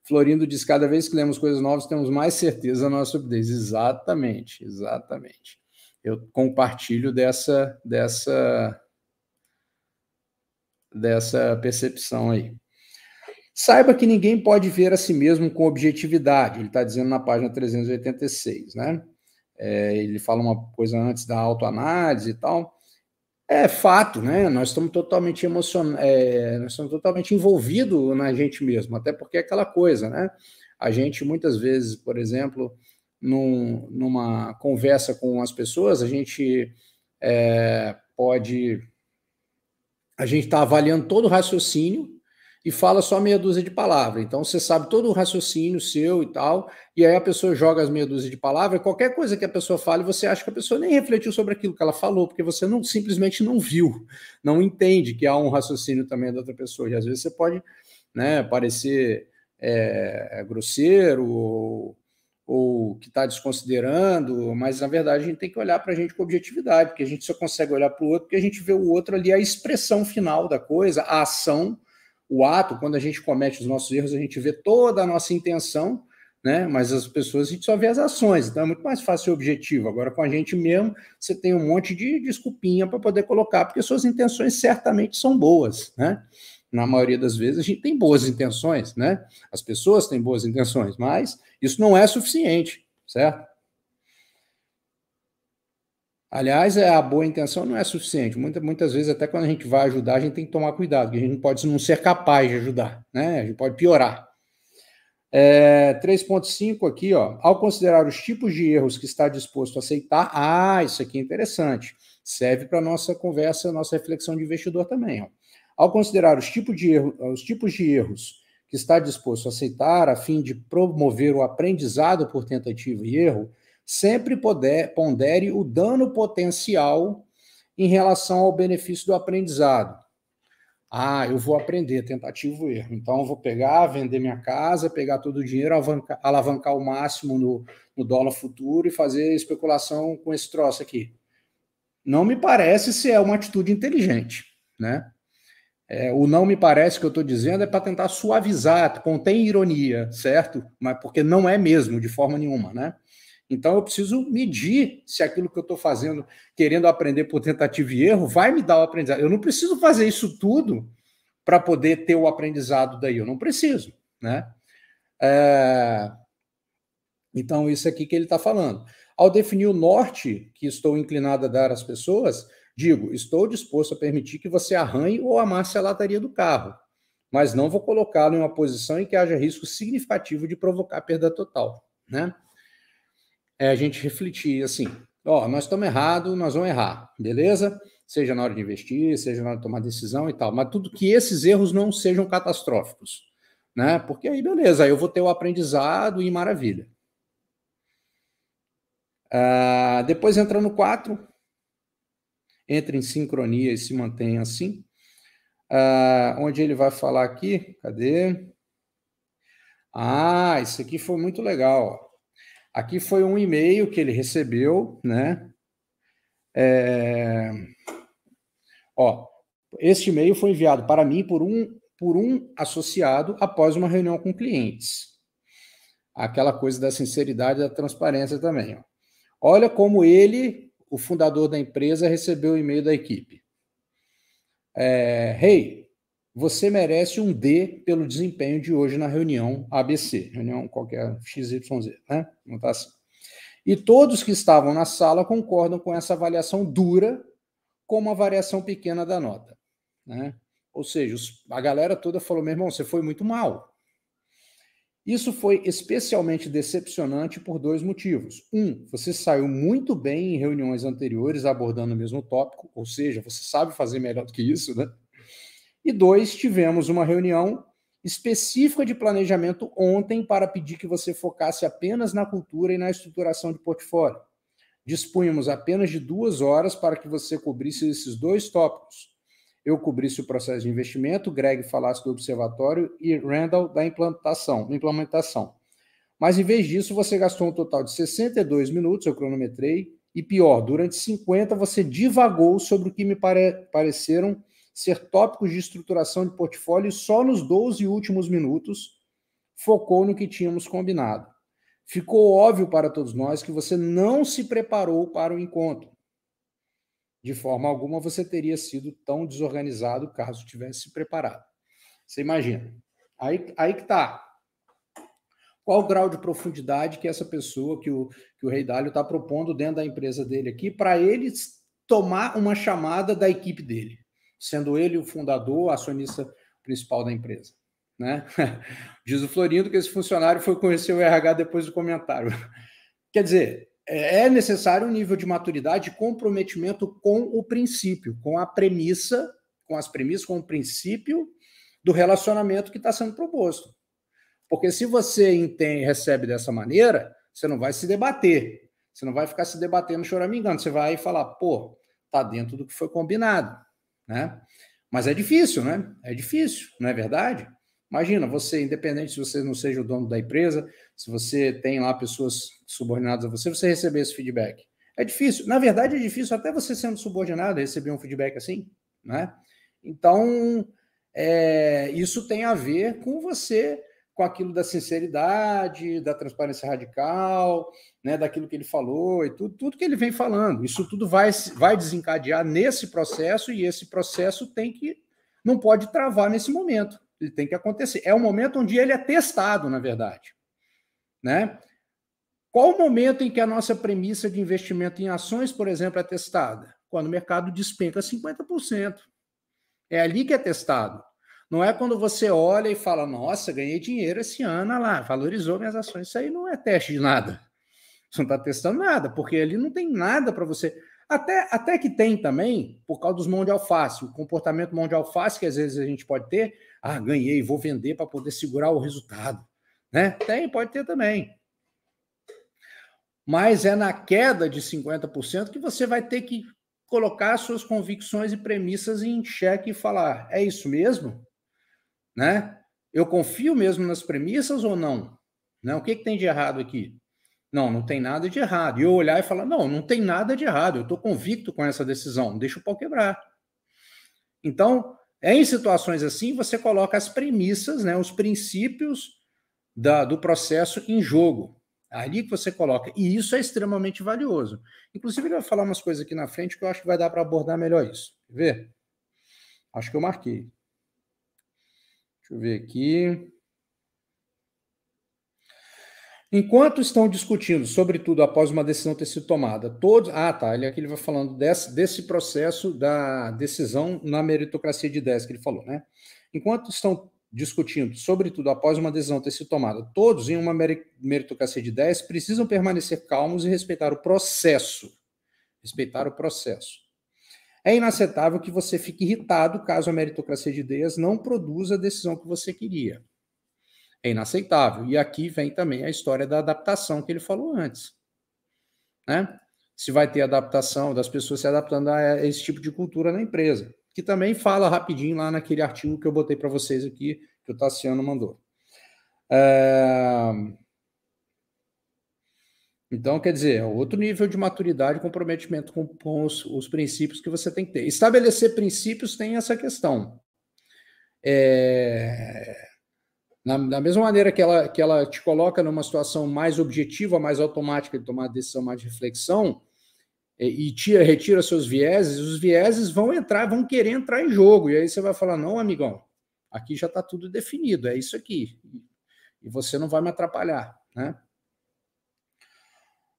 Florindo diz: cada vez que lemos coisas novas, temos mais certeza na nossa solidez. Exatamente, exatamente. Eu compartilho dessa, dessa, dessa percepção aí. Saiba que ninguém pode ver a si mesmo com objetividade, ele está dizendo na página 386, né? É, ele fala uma coisa antes da autoanálise e tal. É fato, né? Nós estamos totalmente emocionados, é, nós estamos totalmente envolvidos na gente mesmo, até porque é aquela coisa, né? A gente muitas vezes, por exemplo, num, numa conversa com as pessoas, a gente é, pode. A gente está avaliando todo o raciocínio e fala só meia dúzia de palavras. Então você sabe todo o raciocínio seu e tal, e aí a pessoa joga as meia dúzia de palavras, qualquer coisa que a pessoa fale, você acha que a pessoa nem refletiu sobre aquilo que ela falou, porque você não simplesmente não viu, não entende que há um raciocínio também da outra pessoa. E às vezes você pode né, parecer é, grosseiro ou, ou que está desconsiderando, mas na verdade a gente tem que olhar para a gente com objetividade, porque a gente só consegue olhar para o outro porque a gente vê o outro ali a expressão final da coisa, a ação o ato, quando a gente comete os nossos erros, a gente vê toda a nossa intenção, né? Mas as pessoas a gente só vê as ações, então é muito mais fácil ser objetivo. Agora, com a gente mesmo, você tem um monte de desculpinha para poder colocar, porque suas intenções certamente são boas, né? Na maioria das vezes a gente tem boas intenções, né? As pessoas têm boas intenções, mas isso não é suficiente, certo? Aliás, é, a boa intenção não é suficiente. Muitas, muitas vezes, até quando a gente vai ajudar, a gente tem que tomar cuidado, porque a gente não pode não ser capaz de ajudar, né? A gente pode piorar. É, 3.5 aqui, ó. Ao considerar os tipos de erros que está disposto a aceitar, ah, isso aqui é interessante. Serve para nossa conversa, nossa reflexão de investidor também. Ó. Ao considerar os tipos de erro, os tipos de erros que está disposto a aceitar a fim de promover o aprendizado por tentativa e erro, sempre poder, pondere o dano potencial em relação ao benefício do aprendizado. Ah, eu vou aprender, tentativo erro. Então, eu vou pegar, vender minha casa, pegar todo o dinheiro, alavancar, alavancar o máximo no, no dólar futuro e fazer especulação com esse troço aqui. Não me parece se é uma atitude inteligente, né? É, o não me parece que eu estou dizendo é para tentar suavizar, contém ironia, certo? Mas porque não é mesmo, de forma nenhuma, né? Então eu preciso medir se aquilo que eu estou fazendo, querendo aprender por tentativa e erro, vai me dar o aprendizado. Eu não preciso fazer isso tudo para poder ter o aprendizado daí. Eu não preciso, né? É... Então isso aqui que ele está falando. Ao definir o norte que estou inclinado a dar às pessoas, digo, estou disposto a permitir que você arranhe ou amasse a lataria do carro, mas não vou colocá-lo em uma posição em que haja risco significativo de provocar perda total, né? é a gente refletir assim: ó, nós estamos errados, nós vamos errar, beleza? Seja na hora de investir, seja na hora de tomar decisão e tal, mas tudo que esses erros não sejam catastróficos, né? Porque aí, beleza, aí eu vou ter o aprendizado e maravilha. Uh, depois entra no 4, entra em sincronia e se mantém assim. Uh, onde ele vai falar aqui, cadê? Ah, isso aqui foi muito legal. Aqui foi um e-mail que ele recebeu, né? É... Ó, este e-mail foi enviado para mim por um, por um associado após uma reunião com clientes. Aquela coisa da sinceridade e da transparência também. Ó. Olha como ele, o fundador da empresa, recebeu o e-mail da equipe. É, hey, você merece um D pelo desempenho de hoje na reunião ABC, reunião qualquer XYZ, né? Não tá assim. E todos que estavam na sala concordam com essa avaliação dura, com uma variação pequena da nota. Né? Ou seja, a galera toda falou: meu irmão, você foi muito mal. Isso foi especialmente decepcionante por dois motivos. Um, você saiu muito bem em reuniões anteriores abordando o mesmo tópico, ou seja, você sabe fazer melhor do que isso, né? E dois, tivemos uma reunião específica de planejamento ontem para pedir que você focasse apenas na cultura e na estruturação de portfólio. Dispunhamos apenas de duas horas para que você cobrisse esses dois tópicos. Eu cobrisse o processo de investimento, Greg falasse do observatório e Randall da implantação, implementação. Mas em vez disso, você gastou um total de 62 minutos, eu cronometrei, e pior, durante 50 você divagou sobre o que me pare pareceram ser tópicos de estruturação de portfólio e só nos 12 últimos minutos focou no que tínhamos combinado. Ficou óbvio para todos nós que você não se preparou para o encontro. De forma alguma você teria sido tão desorganizado caso tivesse se preparado. Você imagina. Aí, aí que está Qual o grau de profundidade que essa pessoa, que o, que o Rei Dálio está propondo dentro da empresa dele aqui, para ele tomar uma chamada da equipe dele? sendo ele o fundador, acionista principal da empresa. Né? [laughs] Diz o Florindo que esse funcionário foi conhecer o RH depois do comentário. [laughs] Quer dizer, é, é necessário um nível de maturidade e comprometimento com o princípio, com a premissa, com as premissas, com o princípio do relacionamento que está sendo proposto. Porque se você entende, recebe dessa maneira, você não vai se debater, você não vai ficar se debatendo choramingando, você vai falar, pô, tá dentro do que foi combinado né? Mas é difícil, né? É difícil, não é verdade? Imagina, você, independente se você não seja o dono da empresa, se você tem lá pessoas subordinadas a você, você receber esse feedback. É difícil. Na verdade, é difícil até você sendo subordinado receber um feedback assim, né? Então, é, isso tem a ver com você com aquilo da sinceridade, da transparência radical, né, daquilo que ele falou e tudo, tudo que ele vem falando. Isso tudo vai, vai desencadear nesse processo e esse processo tem que não pode travar nesse momento. Ele tem que acontecer. É o momento onde ele é testado, na verdade, né? Qual o momento em que a nossa premissa de investimento em ações, por exemplo, é testada? Quando o mercado despenca 50%. É ali que é testado. Não é quando você olha e fala, nossa, ganhei dinheiro esse ano, lá, valorizou minhas ações. Isso aí não é teste de nada. Você não está testando nada, porque ali não tem nada para você. Até, até que tem também, por causa dos mão de alface, o comportamento mão de alface que às vezes a gente pode ter. Ah, ganhei, vou vender para poder segurar o resultado. Né? Tem, pode ter também. Mas é na queda de 50% que você vai ter que colocar suas convicções e premissas em xeque e falar: é isso mesmo? né? Eu confio mesmo nas premissas ou não? Né? o que, que tem de errado aqui? Não, não tem nada de errado. E eu olhar e falar, não, não tem nada de errado, eu estou convicto com essa decisão, deixa o pau quebrar. Então, é em situações assim você coloca as premissas, né, os princípios da, do processo em jogo. Ali que você coloca. E isso é extremamente valioso. Inclusive, eu vou falar umas coisas aqui na frente que eu acho que vai dar para abordar melhor isso. Quer ver? Acho que eu marquei. Deixa eu ver aqui. Enquanto estão discutindo, sobretudo após uma decisão ter sido tomada, todos. Ah, tá. Ele aqui ele vai falando desse, desse processo da decisão na meritocracia de 10 que ele falou, né? Enquanto estão discutindo, sobretudo após uma decisão ter sido tomada, todos em uma meritocracia de 10 precisam permanecer calmos e respeitar o processo. Respeitar o processo. É inaceitável que você fique irritado caso a meritocracia de ideias não produza a decisão que você queria. É inaceitável. E aqui vem também a história da adaptação que ele falou antes. Né? Se vai ter adaptação das pessoas se adaptando a esse tipo de cultura na empresa, que também fala rapidinho lá naquele artigo que eu botei para vocês aqui, que o Tassiano mandou. É... Então, quer dizer, é outro nível de maturidade e comprometimento com, com os, os, princípios que você tem que ter. Estabelecer princípios tem essa questão. É, na, da mesma maneira que ela, que ela te coloca numa situação mais objetiva, mais automática de tomar decisão, mais de reflexão, e, é, e tira, retira seus vieses, os vieses vão entrar, vão querer entrar em jogo. E aí você vai falar: não, amigão, aqui já está tudo definido, é isso aqui. E você não vai me atrapalhar, né?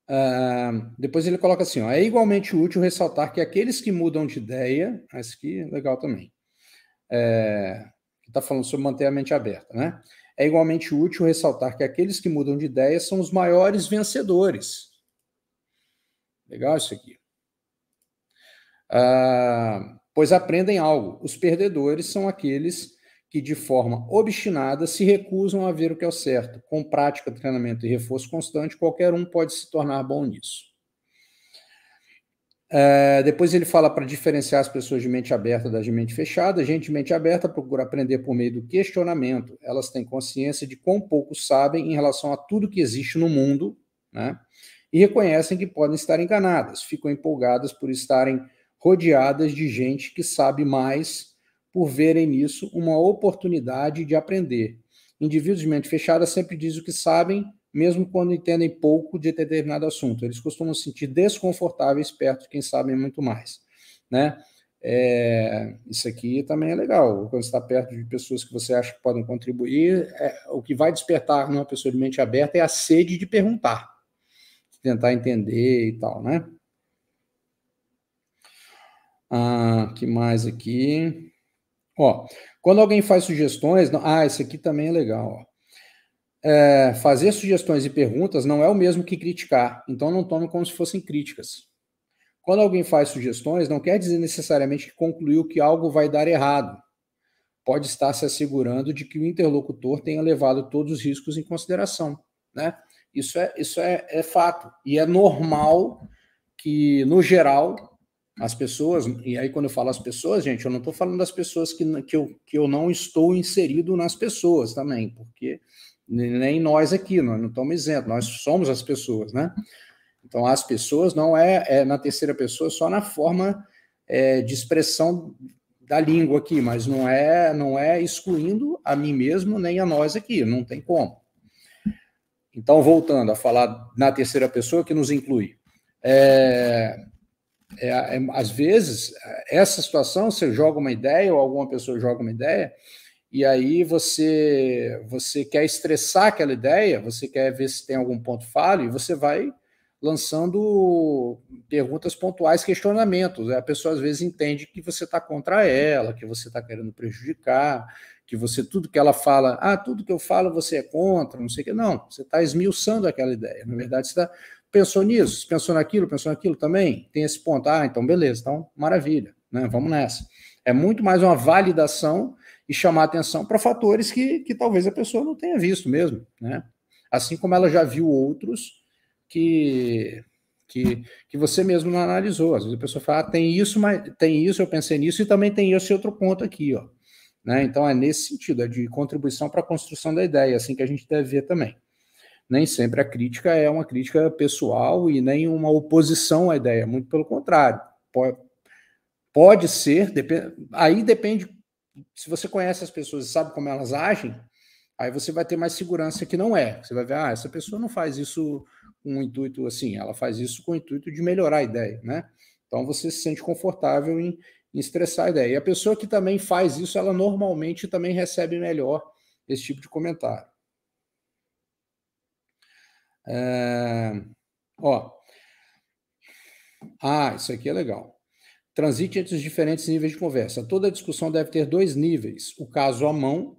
Uh, depois ele coloca assim: ó, é igualmente útil ressaltar que aqueles que mudam de ideia, acho que é legal também, está é, tá falando sobre manter a mente aberta, né? É igualmente útil ressaltar que aqueles que mudam de ideia são os maiores vencedores. Legal isso aqui. Uh, pois aprendem algo. Os perdedores são aqueles que, de forma obstinada, se recusam a ver o que é o certo. Com prática, treinamento e reforço constante, qualquer um pode se tornar bom nisso. É, depois ele fala para diferenciar as pessoas de mente aberta das de mente fechada. Gente de mente aberta procura aprender por meio do questionamento. Elas têm consciência de quão pouco sabem em relação a tudo que existe no mundo, né? E reconhecem que podem estar enganadas. Ficam empolgadas por estarem rodeadas de gente que sabe mais por verem nisso uma oportunidade de aprender. Indivíduos de mente fechada sempre dizem o que sabem, mesmo quando entendem pouco de determinado assunto. Eles costumam se sentir desconfortáveis perto de quem sabe muito mais, né? É, isso aqui também é legal. Quando está perto de pessoas que você acha que podem contribuir, é, o que vai despertar numa pessoa de mente aberta é a sede de perguntar, de tentar entender e tal, né? Ah, que mais aqui? Ó, quando alguém faz sugestões, não... ah, esse aqui também é legal. É, fazer sugestões e perguntas não é o mesmo que criticar, então não tome como se fossem críticas. Quando alguém faz sugestões, não quer dizer necessariamente que concluiu que algo vai dar errado. Pode estar se assegurando de que o interlocutor tenha levado todos os riscos em consideração, né? Isso é, isso é, é fato. E é normal que, no geral, as pessoas, e aí quando eu falo as pessoas, gente, eu não estou falando das pessoas que, que, eu, que eu não estou inserido nas pessoas também, porque nem nós aqui, nós não estamos isentos, nós somos as pessoas, né? Então, as pessoas não é, é na terceira pessoa, só na forma é, de expressão da língua aqui, mas não é, não é excluindo a mim mesmo nem a nós aqui, não tem como. Então, voltando a falar na terceira pessoa que nos inclui. É, é, é, às vezes, essa situação, você joga uma ideia ou alguma pessoa joga uma ideia, e aí você, você quer estressar aquela ideia, você quer ver se tem algum ponto falho, e você vai lançando perguntas pontuais, questionamentos. Né? A pessoa às vezes entende que você está contra ela, que você está querendo prejudicar, que você tudo que ela fala, ah, tudo que eu falo você é contra, não sei o que. Não, você está esmiuçando aquela ideia. Na verdade, você está pensou nisso, pensou naquilo, pensou naquilo também, tem esse ponto. Ah, então beleza, então maravilha, né? Vamos nessa. É muito mais uma validação e chamar atenção para fatores que, que talvez a pessoa não tenha visto mesmo, né? Assim como ela já viu outros que que, que você mesmo não analisou. Às vezes a pessoa fala, ah, tem isso, mas tem isso, eu pensei nisso e também tem esse outro ponto aqui, ó. Né? Então é nesse sentido, é de contribuição para a construção da ideia, assim que a gente deve ver também nem sempre a crítica é uma crítica pessoal e nem uma oposição à ideia, muito pelo contrário. Pode, pode ser, depend, aí depende, se você conhece as pessoas e sabe como elas agem, aí você vai ter mais segurança que não é. Você vai ver, ah, essa pessoa não faz isso com o intuito assim, ela faz isso com o intuito de melhorar a ideia, né? Então você se sente confortável em, em estressar a ideia. E a pessoa que também faz isso, ela normalmente também recebe melhor esse tipo de comentário. É, ó. Ah, isso aqui é legal. Transite entre os diferentes níveis de conversa. Toda discussão deve ter dois níveis: o caso à mão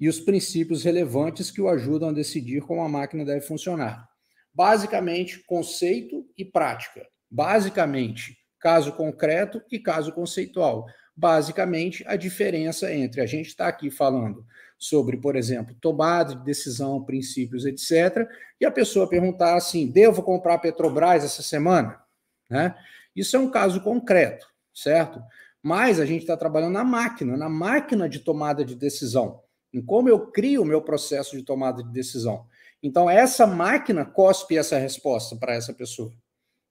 e os princípios relevantes que o ajudam a decidir como a máquina deve funcionar. Basicamente, conceito e prática. Basicamente, caso concreto e caso conceitual. Basicamente, a diferença entre a gente está aqui falando sobre, por exemplo, tomada de decisão, princípios, etc., e a pessoa perguntar assim: devo comprar Petrobras essa semana? Né? Isso é um caso concreto, certo? Mas a gente está trabalhando na máquina, na máquina de tomada de decisão, em como eu crio o meu processo de tomada de decisão. Então, essa máquina cospe essa resposta para essa pessoa,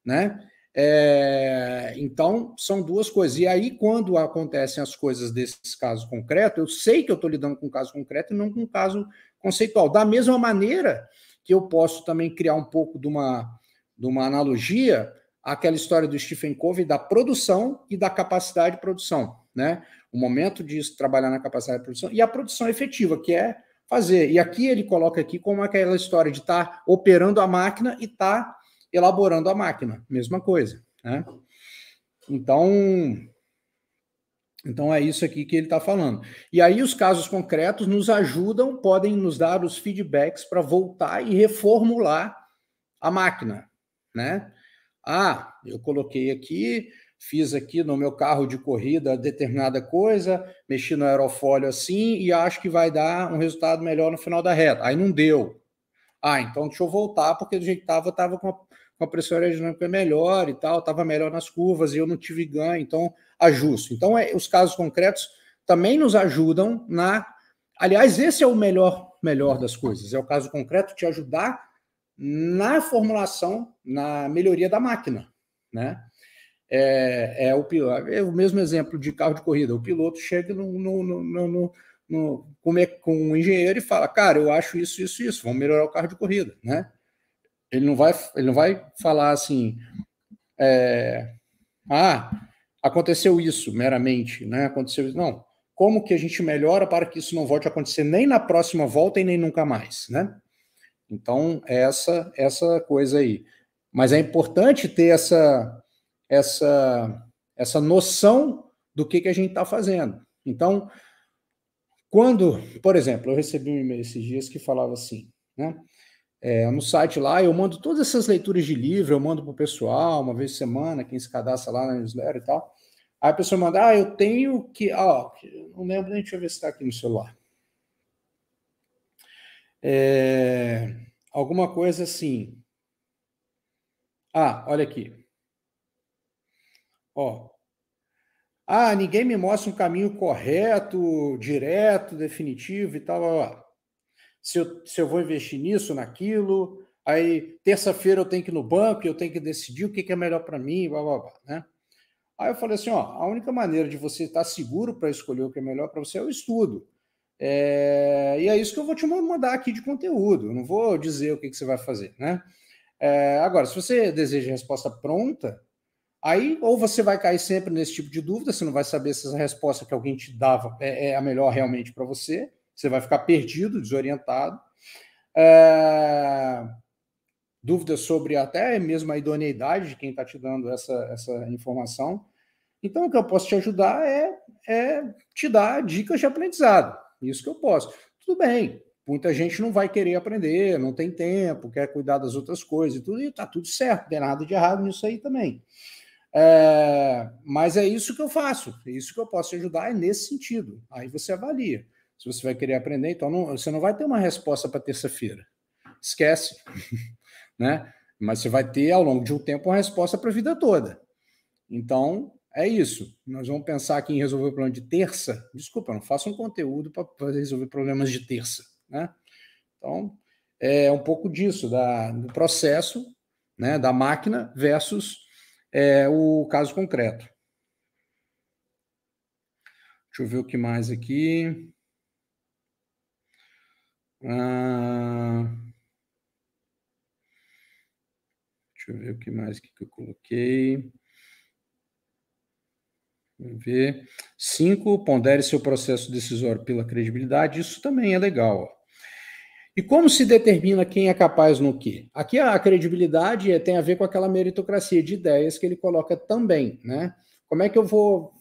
né? É, então, são duas coisas. E aí, quando acontecem as coisas desses casos concretos, eu sei que eu estou lidando com um caso concreto e não com um caso conceitual. Da mesma maneira que eu posso também criar um pouco de uma, de uma analogia àquela história do Stephen Covey da produção e da capacidade de produção. Né? O momento disso, trabalhar na capacidade de produção e a produção efetiva, que é fazer. E aqui ele coloca aqui como aquela história de estar tá operando a máquina e estar. Tá elaborando a máquina, mesma coisa, né? Então, então é isso aqui que ele está falando. E aí os casos concretos nos ajudam, podem nos dar os feedbacks para voltar e reformular a máquina, né? Ah, eu coloquei aqui, fiz aqui no meu carro de corrida determinada coisa, mexi no aerofólio assim e acho que vai dar um resultado melhor no final da reta. Aí não deu. Ah, então deixa eu voltar porque do jeito que estava, estava com com a pressão aerodinâmica é melhor e tal, estava melhor nas curvas e eu não tive ganho, então ajusto. Então, é, os casos concretos também nos ajudam na. Aliás, esse é o melhor, melhor das coisas, é o caso concreto te ajudar na formulação, na melhoria da máquina, né? É, é, o, é o mesmo exemplo de carro de corrida. O piloto chega no, no, no, no no, com, com um engenheiro e fala, cara, eu acho isso, isso, isso, vamos melhorar o carro de corrida, né? Ele não vai, ele não vai falar assim, é, ah, aconteceu isso meramente, né? Aconteceu isso. Não. Como que a gente melhora para que isso não volte a acontecer nem na próxima volta e nem nunca mais, né? Então, é essa essa coisa aí. Mas é importante ter essa essa essa noção do que, que a gente está fazendo. Então, quando, por exemplo, eu recebi um e-mail esses dias que falava assim, né? é, no site lá, eu mando todas essas leituras de livro, eu mando para o pessoal uma vez por semana, quem se cadastra lá na newsletter e tal. Aí a pessoa manda, ah, eu tenho que. Ah, não lembro nem, deixa eu ver se está aqui no celular. É, alguma coisa assim. Ah, olha aqui. Ó. Ah, ninguém me mostra um caminho correto, direto, definitivo e tal. Ó se eu, se eu vou investir nisso, naquilo. Aí, terça-feira eu tenho que ir no banco, eu tenho que decidir o que, é melhor para mim, blá, blá, blá, né? Aí eu falei assim, ó, a única maneira de você estar tá seguro para escolher o que é melhor para você é o estudo. É, e é isso que eu vou te mandar aqui de conteúdo. Eu não vou dizer o que, que você vai fazer, né? É, agora, se você deseja resposta pronta, aí ou você vai cair sempre nesse tipo de dúvida, você não vai saber se essa resposta que alguém te dava é, é a melhor realmente para você, você vai ficar perdido, desorientado. É... Dúvidas sobre até mesmo a idoneidade de quem está te dando essa, essa informação. Então, o que eu posso te ajudar é, é te dar dicas de aprendizado. Isso que eu posso. Tudo bem, muita gente não vai querer aprender, não tem tempo, quer cuidar das outras coisas e tudo, e está tudo certo, não tem nada de errado nisso aí também. É, mas é isso que eu faço, é isso que eu posso te ajudar, é nesse sentido. Aí você avalia se você vai querer aprender, então não, você não vai ter uma resposta para terça-feira. Esquece, [laughs] né? Mas você vai ter ao longo de um tempo uma resposta para a vida toda. Então, é isso. Nós vamos pensar aqui em resolver o problema de terça. Desculpa, não faça um conteúdo para resolver problemas de terça, né? Então, é um pouco disso, da, do processo, né, da máquina versus é, o caso concreto. Deixa eu ver o que mais aqui. Ah, deixa eu ver o que mais que eu coloquei. Vamos ver. Cinco, pondere seu processo decisório pela credibilidade. Isso também é legal. E como se determina quem é capaz no quê? Aqui a credibilidade tem a ver com aquela meritocracia de ideias que ele coloca também, né? Como é que eu vou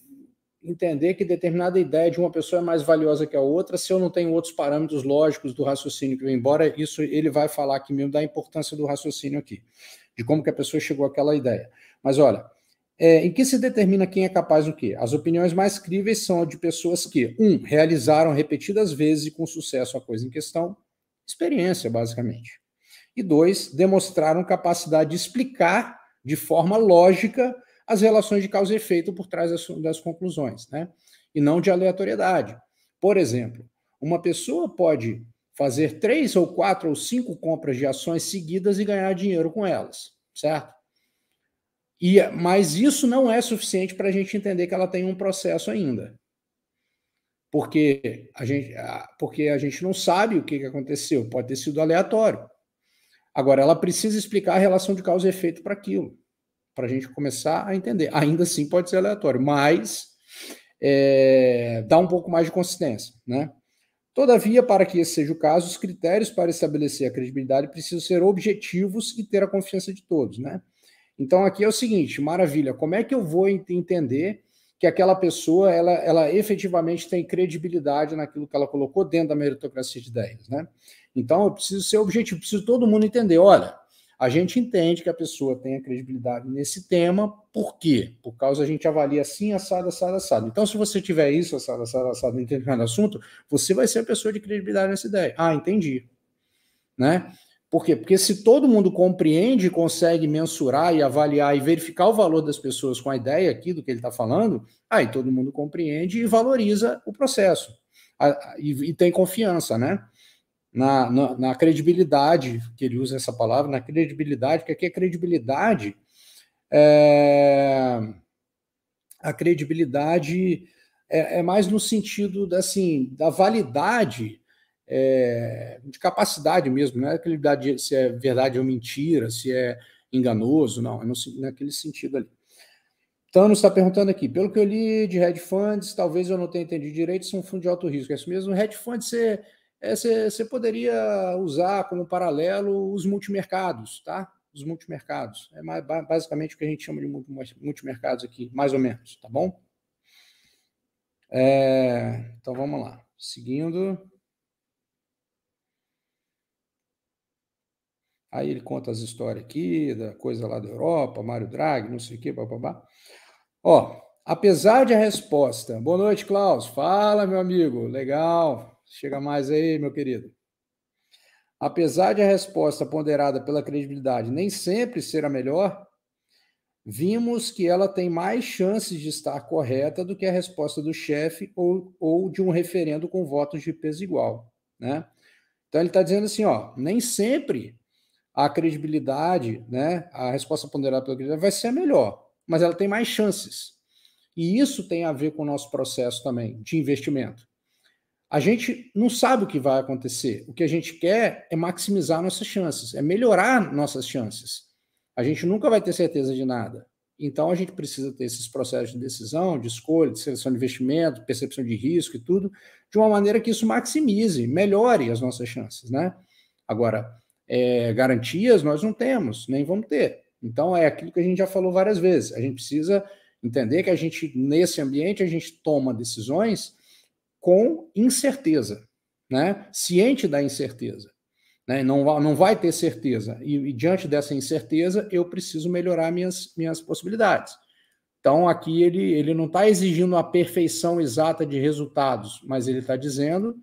entender que determinada ideia de uma pessoa é mais valiosa que a outra, se eu não tenho outros parâmetros lógicos do raciocínio que embora, isso ele vai falar aqui mesmo da importância do raciocínio aqui, de como que a pessoa chegou àquela ideia. Mas olha, é, em que se determina quem é capaz do quê? As opiniões mais críveis são de pessoas que, um, realizaram repetidas vezes e com sucesso a coisa em questão, experiência, basicamente. E dois, demonstraram capacidade de explicar de forma lógica as relações de causa e efeito por trás das, das conclusões, né? E não de aleatoriedade. Por exemplo, uma pessoa pode fazer três ou quatro ou cinco compras de ações seguidas e ganhar dinheiro com elas, certo? E, mas isso não é suficiente para a gente entender que ela tem um processo ainda. Porque a, gente, porque a gente não sabe o que aconteceu, pode ter sido aleatório. Agora, ela precisa explicar a relação de causa e efeito para aquilo para a gente começar a entender. Ainda assim pode ser aleatório, mas é, dá um pouco mais de consistência, né? Todavia, para que esse seja o caso, os critérios para estabelecer a credibilidade precisam ser objetivos e ter a confiança de todos, né? Então aqui é o seguinte, maravilha, como é que eu vou entender que aquela pessoa ela, ela efetivamente tem credibilidade naquilo que ela colocou dentro da meritocracia de ideias, né? Então eu preciso ser objetivo, preciso todo mundo entender, olha, a gente entende que a pessoa tem a credibilidade nesse tema, por quê? Por causa a gente avalia assim, assado, assado, assado. Então, se você tiver isso, assado, assado, assado, em determinado assunto, você vai ser a pessoa de credibilidade nessa ideia. Ah, entendi. Né? Por quê? Porque se todo mundo compreende, consegue mensurar e avaliar e verificar o valor das pessoas com a ideia aqui do que ele está falando, aí todo mundo compreende e valoriza o processo. E tem confiança, né? na, na, na, credibilidade, que ele usa essa palavra, na credibilidade, que aqui é credibilidade é, a credibilidade é, é, mais no sentido da, assim, da validade, é, de capacidade mesmo, não é credibilidade se é verdade ou mentira, se é enganoso, não, é no, naquele sentido ali. nos está perguntando aqui, pelo que eu li de hedge funds, talvez eu não tenha entendido direito, são é um fundo de alto risco. É isso mesmo, hedge fund você é, você é, poderia usar como paralelo os multimercados, tá? Os multimercados. É mais, basicamente o que a gente chama de multimercados aqui, mais ou menos, tá bom? É, então vamos lá. Seguindo. Aí ele conta as histórias aqui, da coisa lá da Europa, Mário Draghi, não sei o quê, babá. Ó, apesar de a resposta. Boa noite, Klaus. Fala, meu amigo. Legal. Chega mais aí, meu querido. Apesar de a resposta ponderada pela credibilidade nem sempre ser a melhor, vimos que ela tem mais chances de estar correta do que a resposta do chefe ou, ou de um referendo com votos de peso igual. Né? Então ele está dizendo assim: ó, nem sempre a credibilidade, né, a resposta ponderada pela credibilidade vai ser a melhor, mas ela tem mais chances. E isso tem a ver com o nosso processo também de investimento. A gente não sabe o que vai acontecer. O que a gente quer é maximizar nossas chances, é melhorar nossas chances. A gente nunca vai ter certeza de nada. Então a gente precisa ter esses processos de decisão, de escolha, de seleção de investimento, percepção de risco e tudo, de uma maneira que isso maximize, melhore as nossas chances, né? Agora, é, garantias nós não temos, nem vamos ter. Então é aquilo que a gente já falou várias vezes. A gente precisa entender que a gente nesse ambiente a gente toma decisões com incerteza, né? ciente da incerteza. Né? Não, não vai ter certeza. E, e, diante dessa incerteza, eu preciso melhorar minhas, minhas possibilidades. Então, aqui ele, ele não está exigindo a perfeição exata de resultados, mas ele está dizendo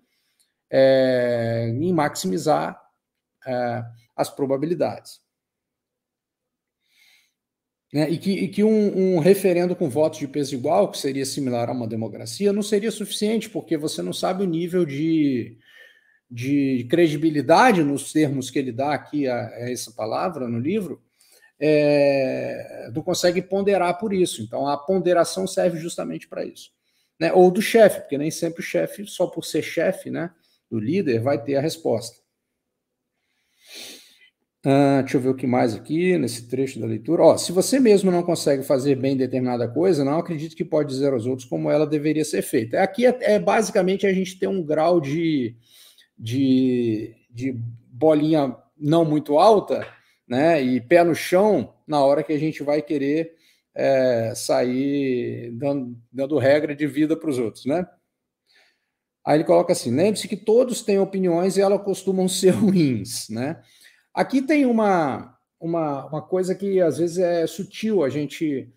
é, em maximizar é, as probabilidades. Né? E que, e que um, um, referendo com votos de peso igual, que seria similar a uma democracia, não seria suficiente, porque você não sabe o nível de, de credibilidade, nos termos que ele dá aqui a, a essa palavra no livro, é, não consegue ponderar por isso. Então, a ponderação serve justamente para isso. Né? Ou do chefe, porque nem sempre o chefe, só por ser chefe né, do líder, vai ter a resposta. Ah, deixa eu ver o que mais aqui nesse trecho da leitura. Oh, se você mesmo não consegue fazer bem determinada coisa, não acredito que pode dizer aos outros como ela deveria ser feita. É, aqui é, é basicamente a gente ter um grau de, de, de bolinha não muito alta, né? E pé no chão na hora que a gente vai querer é, sair dando, dando regra de vida para os outros, né? Aí ele coloca assim: lembre-se que todos têm opiniões e elas costumam [laughs] ser ruins, né? Aqui tem uma, uma, uma coisa que às vezes é sutil a gente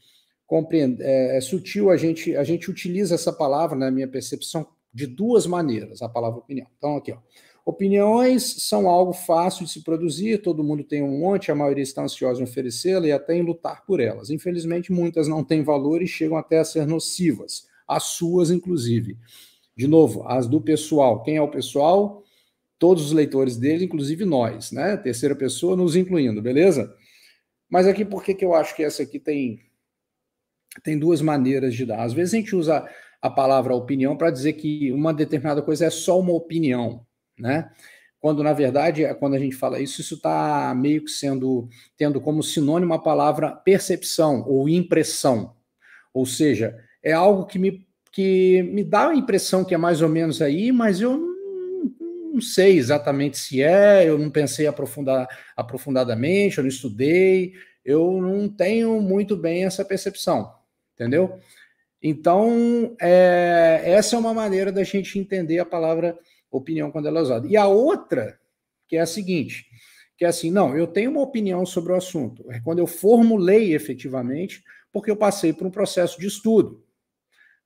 compreende, é, é sutil a gente, a gente utiliza essa palavra, na minha percepção, de duas maneiras, a palavra opinião. Então, aqui, ó. Opiniões são algo fácil de se produzir, todo mundo tem um monte, a maioria está ansiosa em oferecê-la e até em lutar por elas. Infelizmente, muitas não têm valor e chegam até a ser nocivas, as suas, inclusive. De novo, as do pessoal. Quem é o pessoal? todos os leitores dele, inclusive nós, né? Terceira pessoa nos incluindo, beleza? Mas aqui por que, que eu acho que essa aqui tem tem duas maneiras de dar. Às vezes a gente usa a palavra opinião para dizer que uma determinada coisa é só uma opinião, né? Quando na verdade, é, quando a gente fala isso, isso está meio que sendo tendo como sinônimo a palavra percepção ou impressão. Ou seja, é algo que me que me dá a impressão que é mais ou menos aí, mas eu não sei exatamente se é, eu não pensei aprofundar, aprofundadamente, eu não estudei, eu não tenho muito bem essa percepção, entendeu? Então, é, essa é uma maneira da gente entender a palavra opinião quando ela é usada. E a outra, que é a seguinte, que é assim, não, eu tenho uma opinião sobre o assunto, é quando eu formulei efetivamente, porque eu passei por um processo de estudo,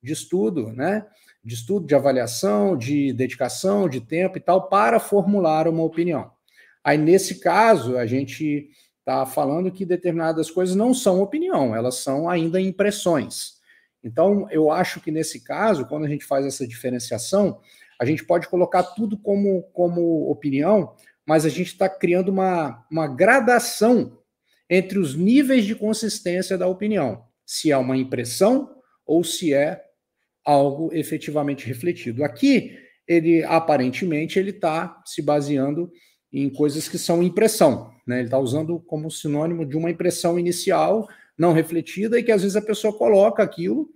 de estudo, né? de estudo, de avaliação, de dedicação, de tempo e tal, para formular uma opinião. Aí, nesse caso, a gente está falando que determinadas coisas não são opinião, elas são ainda impressões. Então, eu acho que nesse caso, quando a gente faz essa diferenciação, a gente pode colocar tudo como, como opinião, mas a gente está criando uma, uma gradação entre os níveis de consistência da opinião, se é uma impressão ou se é algo efetivamente refletido. Aqui, ele aparentemente ele está se baseando em coisas que são impressão, né? Ele está usando como sinônimo de uma impressão inicial não refletida e que às vezes a pessoa coloca aquilo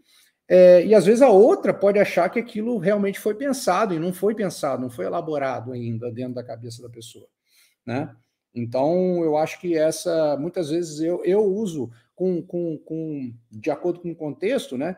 é, e às vezes a outra pode achar que aquilo realmente foi pensado e não foi pensado, não foi elaborado ainda dentro da cabeça da pessoa, né? Então eu acho que essa muitas vezes eu, eu uso com, com, com de acordo com o contexto, né?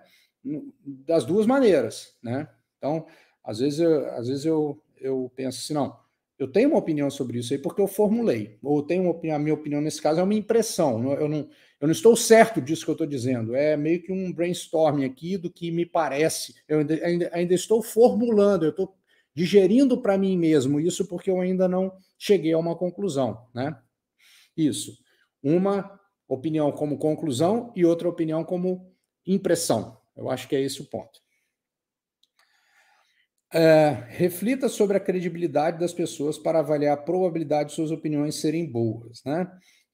das duas maneiras, né? Então, às vezes, eu, às vezes eu, eu penso assim, não, eu tenho uma opinião sobre isso aí porque eu formulei, ou tenho uma opinião, a minha opinião nesse caso é uma impressão, eu não, eu não estou certo disso que eu estou dizendo, é meio que um brainstorming aqui do que me parece, eu ainda, ainda, ainda estou formulando, eu estou digerindo para mim mesmo isso porque eu ainda não cheguei a uma conclusão, né? Isso, uma opinião como conclusão e outra opinião como impressão, eu acho que é esse o ponto. É, reflita sobre a credibilidade das pessoas para avaliar a probabilidade de suas opiniões serem boas, né?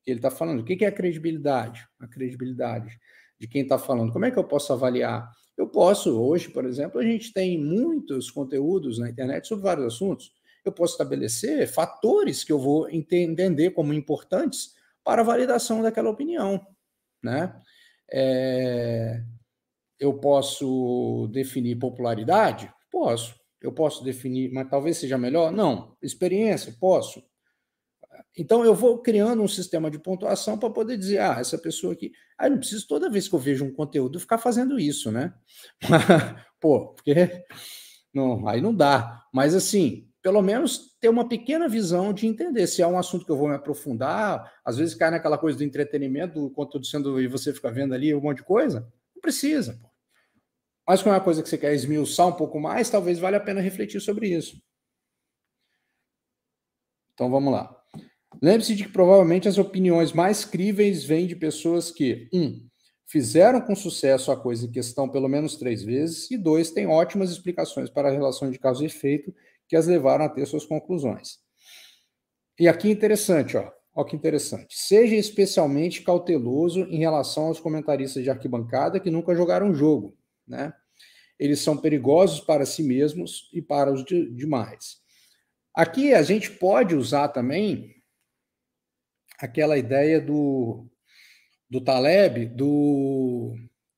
Ele está falando. O que é a credibilidade? A credibilidade de quem está falando. Como é que eu posso avaliar? Eu posso, hoje, por exemplo, a gente tem muitos conteúdos na internet sobre vários assuntos. Eu posso estabelecer fatores que eu vou entender como importantes para a validação daquela opinião, né? É... Eu posso definir popularidade? Posso. Eu posso definir, mas talvez seja melhor? Não. Experiência? Posso. Então, eu vou criando um sistema de pontuação para poder dizer, ah, essa pessoa aqui. Aí ah, não preciso toda vez que eu vejo um conteúdo ficar fazendo isso, né? [laughs] Pô, porque. Não, aí não dá. Mas, assim, pelo menos ter uma pequena visão de entender se é um assunto que eu vou me aprofundar. Às vezes cai naquela coisa do entretenimento, do conteúdo sendo. e você fica vendo ali um monte de coisa. Não precisa, pô. Mas como é uma coisa que você quer esmiuçar um pouco mais, talvez valha a pena refletir sobre isso. Então vamos lá. Lembre-se de que provavelmente as opiniões mais críveis vêm de pessoas que, um, fizeram com sucesso a coisa em questão pelo menos três vezes, e dois, têm ótimas explicações para a relação de causa e efeito que as levaram a ter suas conclusões. E aqui é interessante, ó. Ó que interessante. Seja especialmente cauteloso em relação aos comentaristas de arquibancada que nunca jogaram um jogo, né? eles são perigosos para si mesmos e para os de, demais. Aqui a gente pode usar também aquela ideia do, do Taleb, do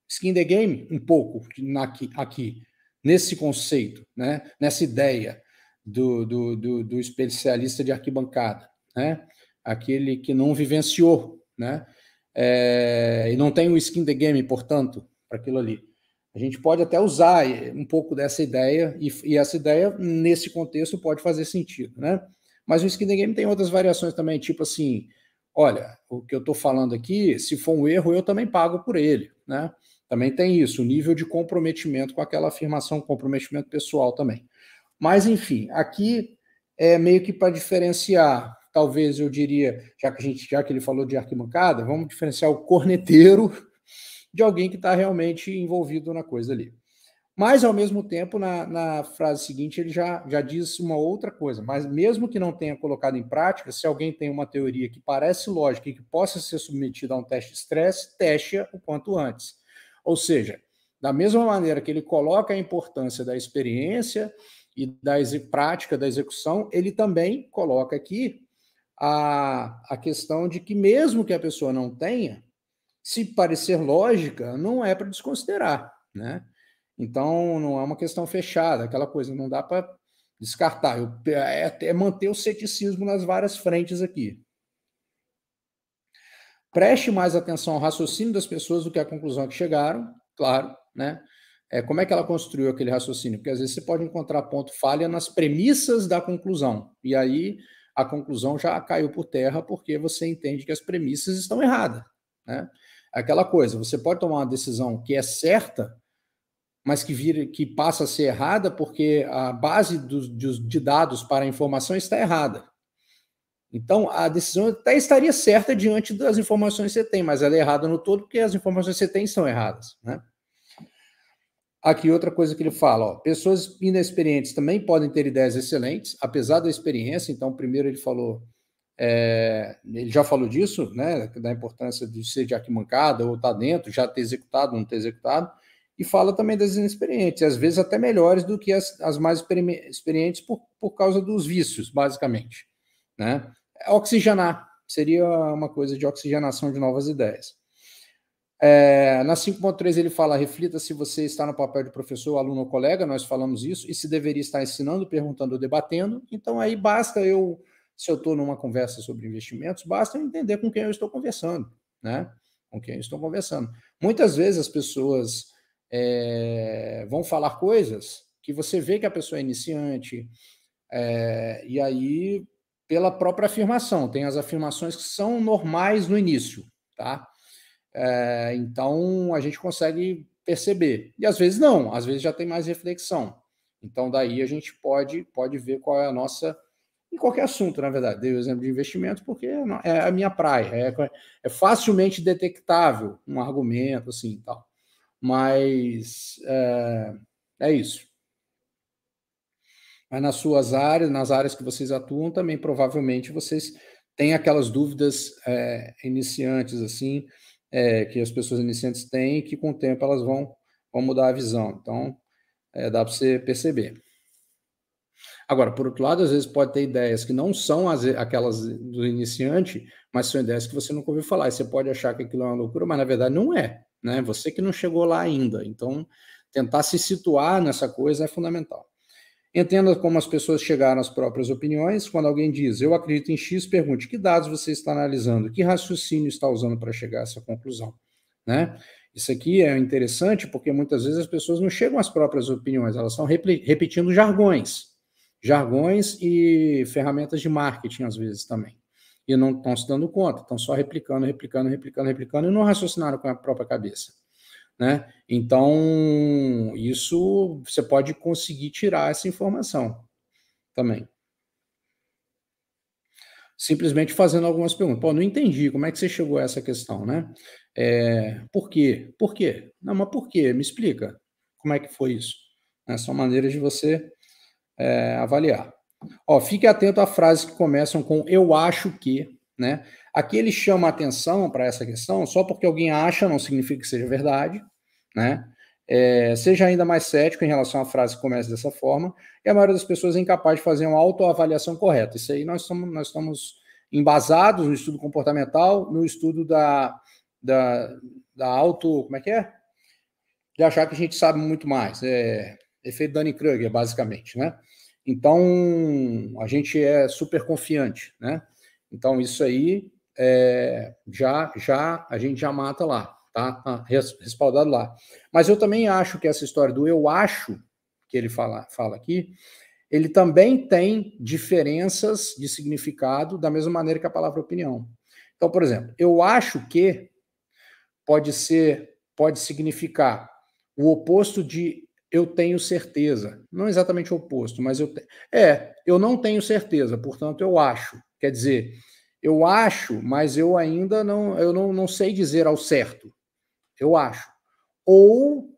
skin the game, um pouco aqui, aqui nesse conceito, né? nessa ideia do, do, do, do especialista de arquibancada, né? aquele que não vivenciou né? É, e não tem o skin the game, portanto, para aquilo ali. A gente pode até usar eh, um pouco dessa ideia, e, e essa ideia, nesse contexto, pode fazer sentido, né? Mas o skin game tem outras variações também, tipo assim, olha, o que eu estou falando aqui, se for um erro, eu também pago por ele, né? Também tem isso, o nível de comprometimento com aquela afirmação, comprometimento pessoal também. Mas, enfim, aqui é meio que para diferenciar, talvez eu diria, já que a gente, já que ele falou de arquibancada, vamos diferenciar o corneteiro de alguém que está realmente envolvido na coisa ali. Mas, ao mesmo tempo, na, na, frase seguinte, ele já, já diz uma outra coisa. Mas, mesmo que não tenha colocado em prática, se alguém tem uma teoria que parece lógica e que possa ser submetida a um teste de estresse, teste-a o quanto antes. Ou seja, da mesma maneira que ele coloca a importância da experiência e da prática da execução, ele também coloca aqui a, a questão de que, mesmo que a pessoa não tenha, se parecer lógica, não é para desconsiderar, né? Então, não é uma questão fechada, aquela coisa, não dá para descartar. Eu, é, é, é manter o ceticismo nas várias frentes aqui. Preste mais atenção ao raciocínio das pessoas do que à conclusão que chegaram, claro, né? É, como é que ela construiu aquele raciocínio? Porque às vezes você pode encontrar ponto falha nas premissas da conclusão. E aí a conclusão já caiu por terra porque você entende que as premissas estão erradas, né? Aquela coisa, você pode tomar uma decisão que é certa, mas que vira, que passa a ser errada porque a base do, de dados para a informação está errada. Então, a decisão até estaria certa diante das informações que você tem, mas ela é errada no todo porque as informações que você tem são erradas, né? Aqui outra coisa que ele fala, ó, pessoas inexperientes também podem ter ideias excelentes, apesar da experiência. Então, primeiro ele falou é, ele já falou disso, né, da importância de ser de arquibancada ou estar tá dentro, já ter executado, não ter executado, e fala também das inexperientes, às vezes até melhores do que as, as mais experientes por, por causa dos vícios, basicamente. Né? Oxigenar seria uma coisa de oxigenação de novas ideias. É, na 5.3 ele fala: reflita se você está no papel de professor, aluno ou colega, nós falamos isso, e se deveria estar ensinando, perguntando ou debatendo. Então aí basta eu se eu estou numa conversa sobre investimentos, basta eu entender com quem eu estou conversando, né? Com quem eu estou conversando. Muitas vezes as pessoas é, vão falar coisas que você vê que a pessoa é iniciante, é, e aí, pela própria afirmação, tem as afirmações que são normais no início, tá? É, então a gente consegue perceber. E às vezes não, às vezes já tem mais reflexão. Então daí a gente pode, pode ver qual é a nossa em qualquer assunto, na verdade. Dei o exemplo de investimento porque é, é a minha praia, é, é facilmente detectável um argumento assim e tal. Mas é, é, isso. Mas nas suas áreas, nas áreas que vocês atuam, também provavelmente vocês têm aquelas dúvidas é, iniciantes, assim, é, que as pessoas iniciantes têm e que com o tempo elas vão, vão mudar a visão. Então, é, dá para você perceber. Agora, por outro lado, às vezes pode ter ideias que não são as, aquelas do iniciante, mas são ideias que você nunca ouviu falar. E você pode achar que aquilo é uma loucura, mas na verdade não é. Né? Você que não chegou lá ainda. Então, tentar se situar nessa coisa é fundamental. Entenda como as pessoas chegaram às próprias opiniões. Quando alguém diz, eu acredito em X, pergunte que dados você está analisando, que raciocínio está usando para chegar a essa conclusão. Né? Isso aqui é interessante porque muitas vezes as pessoas não chegam às próprias opiniões, elas estão repetindo jargões jargões e ferramentas de marketing, às vezes, também. E não estão se dando conta, estão só replicando, replicando, replicando, replicando e não raciocinaram com a própria cabeça. Né? Então, isso você pode conseguir tirar essa informação também. Simplesmente fazendo algumas perguntas. Pô, não entendi, como é que você chegou a essa questão, né? É, por quê? Por quê? Não, mas por quê? Me explica como é que foi isso. Né? São maneiras de você é, avaliar. Ó, fique atento a frases que começam com eu acho que, né? Aqui ele chama atenção para essa questão, só porque alguém acha não significa que seja verdade, né? É, seja ainda mais cético em relação à frase que começa dessa forma, e a maioria das pessoas é incapaz de fazer uma autoavaliação correta. Isso aí nós estamos, nós estamos embasados no estudo comportamental, no estudo da, da, da auto. Como é que é? De achar que a gente sabe muito mais. É, efeito Dunning-Kruger, basicamente, né? Então, a gente é super confiante, né? Então, isso aí é, já, já a gente já mata lá, tá? Ah, respaldado lá. Mas eu também acho que essa história do eu acho que ele fala, fala aqui, ele também tem diferenças de significado da mesma maneira que a palavra opinião. Então, por exemplo, eu acho que pode ser, pode significar o oposto de eu tenho certeza. Não exatamente o oposto, mas eu tenho. é, eu não tenho certeza, portanto eu acho. Quer dizer, eu acho, mas eu ainda não, eu não, não sei dizer ao certo. Eu acho. Ou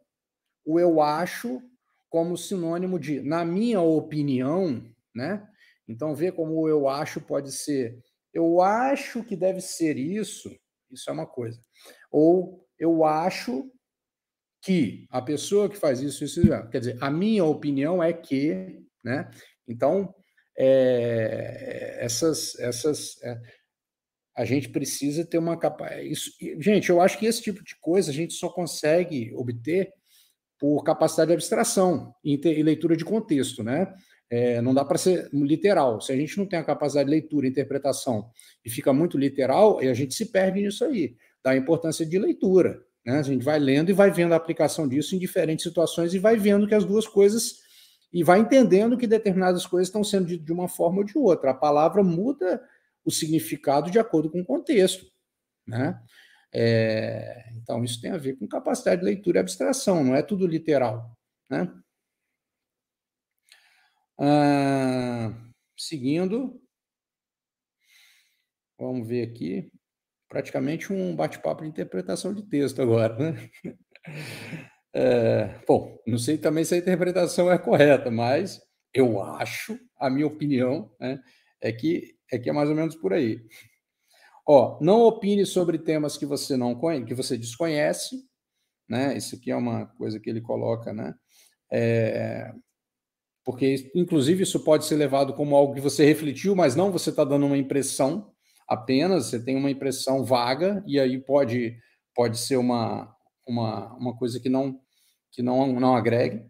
o eu acho como sinônimo de na minha opinião, né? Então ver como o eu acho pode ser eu acho que deve ser isso, isso é uma coisa. Ou eu acho que a pessoa que faz isso, isso, isso quer dizer, a minha opinião é que, né? Então, é, essas, essas, é, a gente precisa ter uma capacidade. É gente, eu acho que esse tipo de coisa a gente só consegue obter por capacidade de abstração e, e leitura de contexto, né? É, não dá para ser literal. Se a gente não tem a capacidade de leitura, interpretação e fica muito literal, a gente se perde nisso aí, da importância de leitura, né? A gente vai lendo e vai vendo a aplicação disso em diferentes situações e vai vendo que as duas coisas e vai entendendo que determinadas coisas estão sendo ditas de uma forma ou de outra. A palavra muda o significado de acordo com o contexto. Né? É, então, isso tem a ver com capacidade de leitura e abstração, não é tudo literal. Né? Ah, seguindo, vamos ver aqui praticamente um bate-papo de interpretação de texto agora, né? [laughs] É, bom, não sei também se a interpretação é correta, mas eu acho, a minha opinião, né, é, que, é que é mais ou menos por aí. Ó, não opine sobre temas que você não conhece, que você desconhece, né? Isso aqui é uma coisa que ele coloca, né? É, porque, inclusive, isso pode ser levado como algo que você refletiu, mas não você está dando uma impressão, apenas, você tem uma impressão vaga e aí pode, pode ser uma, uma, uma coisa que não que não, não agregue.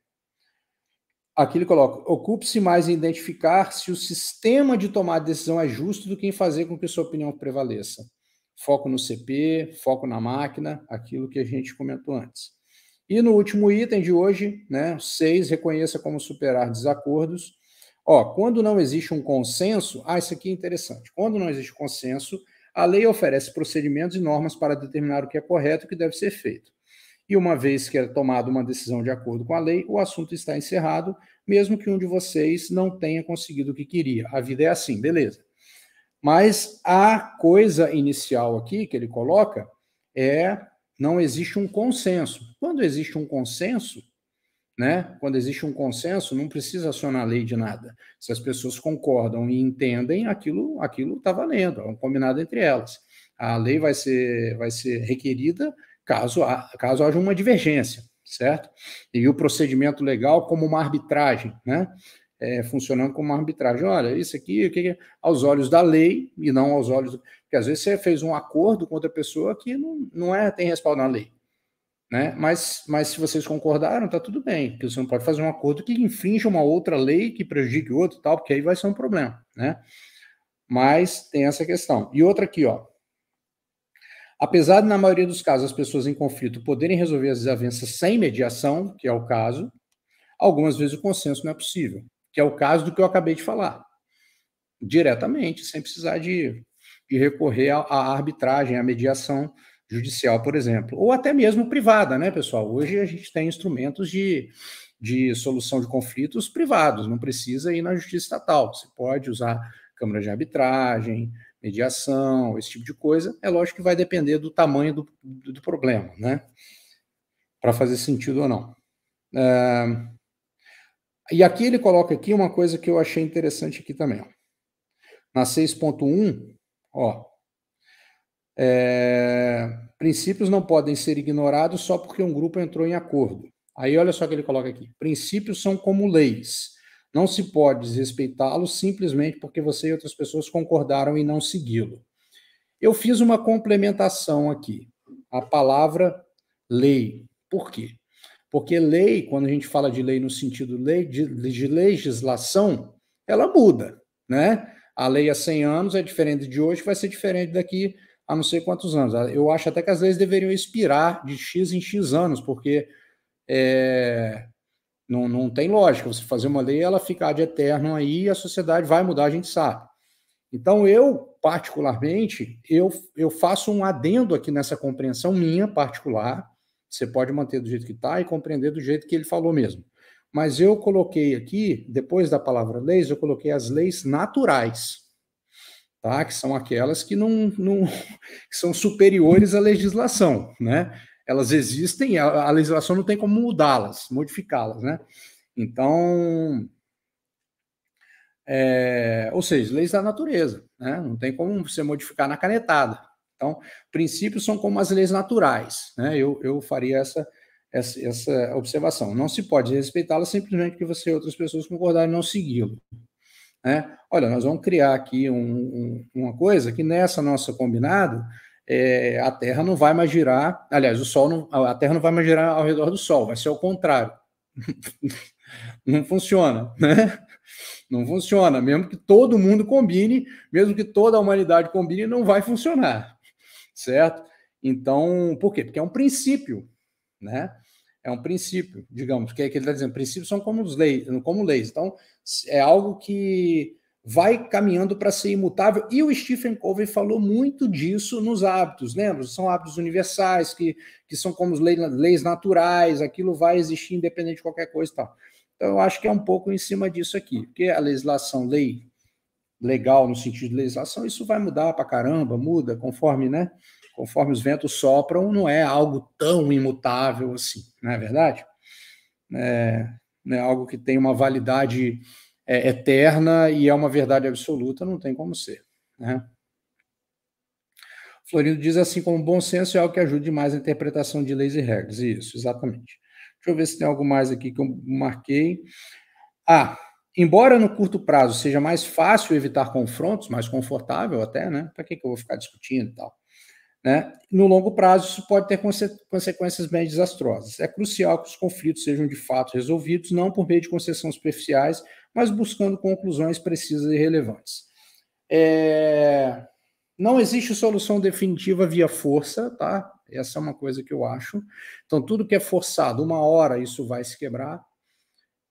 Aqui ele coloca: ocupe-se mais em identificar se o sistema de tomar de decisão é justo do que em fazer com que sua opinião prevaleça. Foco no CP, foco na máquina, aquilo que a gente comentou antes. E no último item de hoje, né, Seis reconheça como superar desacordos. Ó, quando não existe um consenso, ah, isso aqui é interessante. Quando não existe consenso, a lei oferece procedimentos e normas para determinar o que é correto e o que deve ser feito. E uma vez que é tomada uma decisão de acordo com a lei, o assunto está encerrado, mesmo que um de vocês não tenha conseguido o que queria. A vida é assim, beleza. Mas a coisa inicial aqui que ele coloca é não existe um consenso. Quando existe um consenso, né? Quando existe um consenso, não precisa acionar a lei de nada. Se as pessoas concordam e entendem, aquilo aquilo está valendo, é um combinado entre elas. A lei vai ser, vai ser requerida caso, caso haja uma divergência, certo? E o procedimento legal como uma arbitragem, né? É, funcionando como uma arbitragem. Olha, isso aqui, que é? aos olhos da lei e não aos olhos. Porque às vezes você fez um acordo com outra pessoa que não, não é, tem respaldo na lei. Né? Mas, mas se vocês concordaram, tá tudo bem, porque você não pode fazer um acordo que infrinja uma outra lei, que prejudique outro tal, porque aí vai ser um problema, né? Mas tem essa questão. E outra aqui, ó. Apesar de, na maioria dos casos, as pessoas em conflito poderem resolver as desavenças sem mediação, que é o caso, algumas vezes o consenso não é possível, que é o caso do que eu acabei de falar. Diretamente, sem precisar de, de recorrer à arbitragem, à mediação, judicial, por exemplo, ou até mesmo privada, né, pessoal? Hoje a gente tem instrumentos de, de solução de conflitos privados, não precisa ir na justiça estatal. Você pode usar câmara de arbitragem, mediação, esse tipo de coisa. É lógico que vai depender do tamanho do, do, do problema, né? Para fazer sentido ou não. É, e aqui ele coloca aqui uma coisa que eu achei interessante aqui também. Ó. Na 6.1, ó, é, Princípios não podem ser ignorados só porque um grupo entrou em acordo. Aí olha só o que ele coloca aqui: princípios são como leis. Não se pode desrespeitá-los simplesmente porque você e outras pessoas concordaram em não segui-lo. Eu fiz uma complementação aqui. A palavra lei. Por quê? Porque lei, quando a gente fala de lei no sentido lei, de, de legislação, ela muda, né? A lei há 100 anos é diferente de hoje, vai ser diferente daqui há não sei quantos anos. Eu acho até que as leis deveriam expirar de X em X anos, porque é, não, não tem lógica. Você fazer uma lei, ela ficar de eterno aí e a sociedade vai mudar, a gente sabe. Então, eu, particularmente, eu, eu faço um adendo aqui nessa compreensão minha particular. Você pode manter do jeito que está e compreender do jeito que ele falou mesmo. Mas eu coloquei aqui, depois da palavra leis, eu coloquei as leis naturais tá? que são aquelas que não, não [laughs] que são superiores à legislação. Né? Elas existem, a, a legislação não tem como mudá-las, modificá-las. Né? Então, é, ou seja, leis da natureza, né? não tem como você modificar na canetada. Então, princípios são como as leis naturais. Né? Eu, eu faria essa, essa, essa observação. Não se pode respeitá-la simplesmente porque você e outras pessoas concordarem não segui-lo. Né? Olha, nós vamos criar aqui um, um, uma coisa que nessa nossa combinado é, a Terra não vai mais girar, aliás, o Sol não, a Terra não vai mais girar ao redor do Sol, vai ser o contrário. [laughs] não funciona, né? Não funciona, mesmo que todo mundo combine, mesmo que toda a humanidade combine, não vai funcionar, certo? Então, por quê? Porque é um princípio, né? é um princípio, digamos, que é que ele está dizendo, princípios são como, os leis, como leis, então é algo que vai caminhando para ser imutável, e o Stephen Covey falou muito disso nos hábitos, lembra? São hábitos universais, que, que são como leis, leis naturais, aquilo vai existir independente de qualquer coisa e tal. Então eu acho que é um pouco em cima disso aqui, porque a legislação, lei legal no sentido de legislação, isso vai mudar para caramba, muda conforme, né? conforme os ventos sopram, não é algo tão imutável assim, não é verdade? É, é algo que tem uma validade é, eterna e é uma verdade absoluta, não tem como ser. Né? Florindo diz assim: como bom senso é algo que ajude mais a interpretação de leis e regras. Isso, exatamente. Deixa eu ver se tem algo mais aqui que eu marquei. Ah, embora no curto prazo seja mais fácil evitar confrontos, mais confortável até, né? Para que, que eu vou ficar discutindo e tal? Né? No longo prazo, isso pode ter conse consequências bem desastrosas. É crucial que os conflitos sejam de fato resolvidos, não por meio de concessões superficiais, mas buscando conclusões precisas e relevantes. É... Não existe solução definitiva via força, tá? Essa é uma coisa que eu acho. Então, tudo que é forçado, uma hora isso vai se quebrar.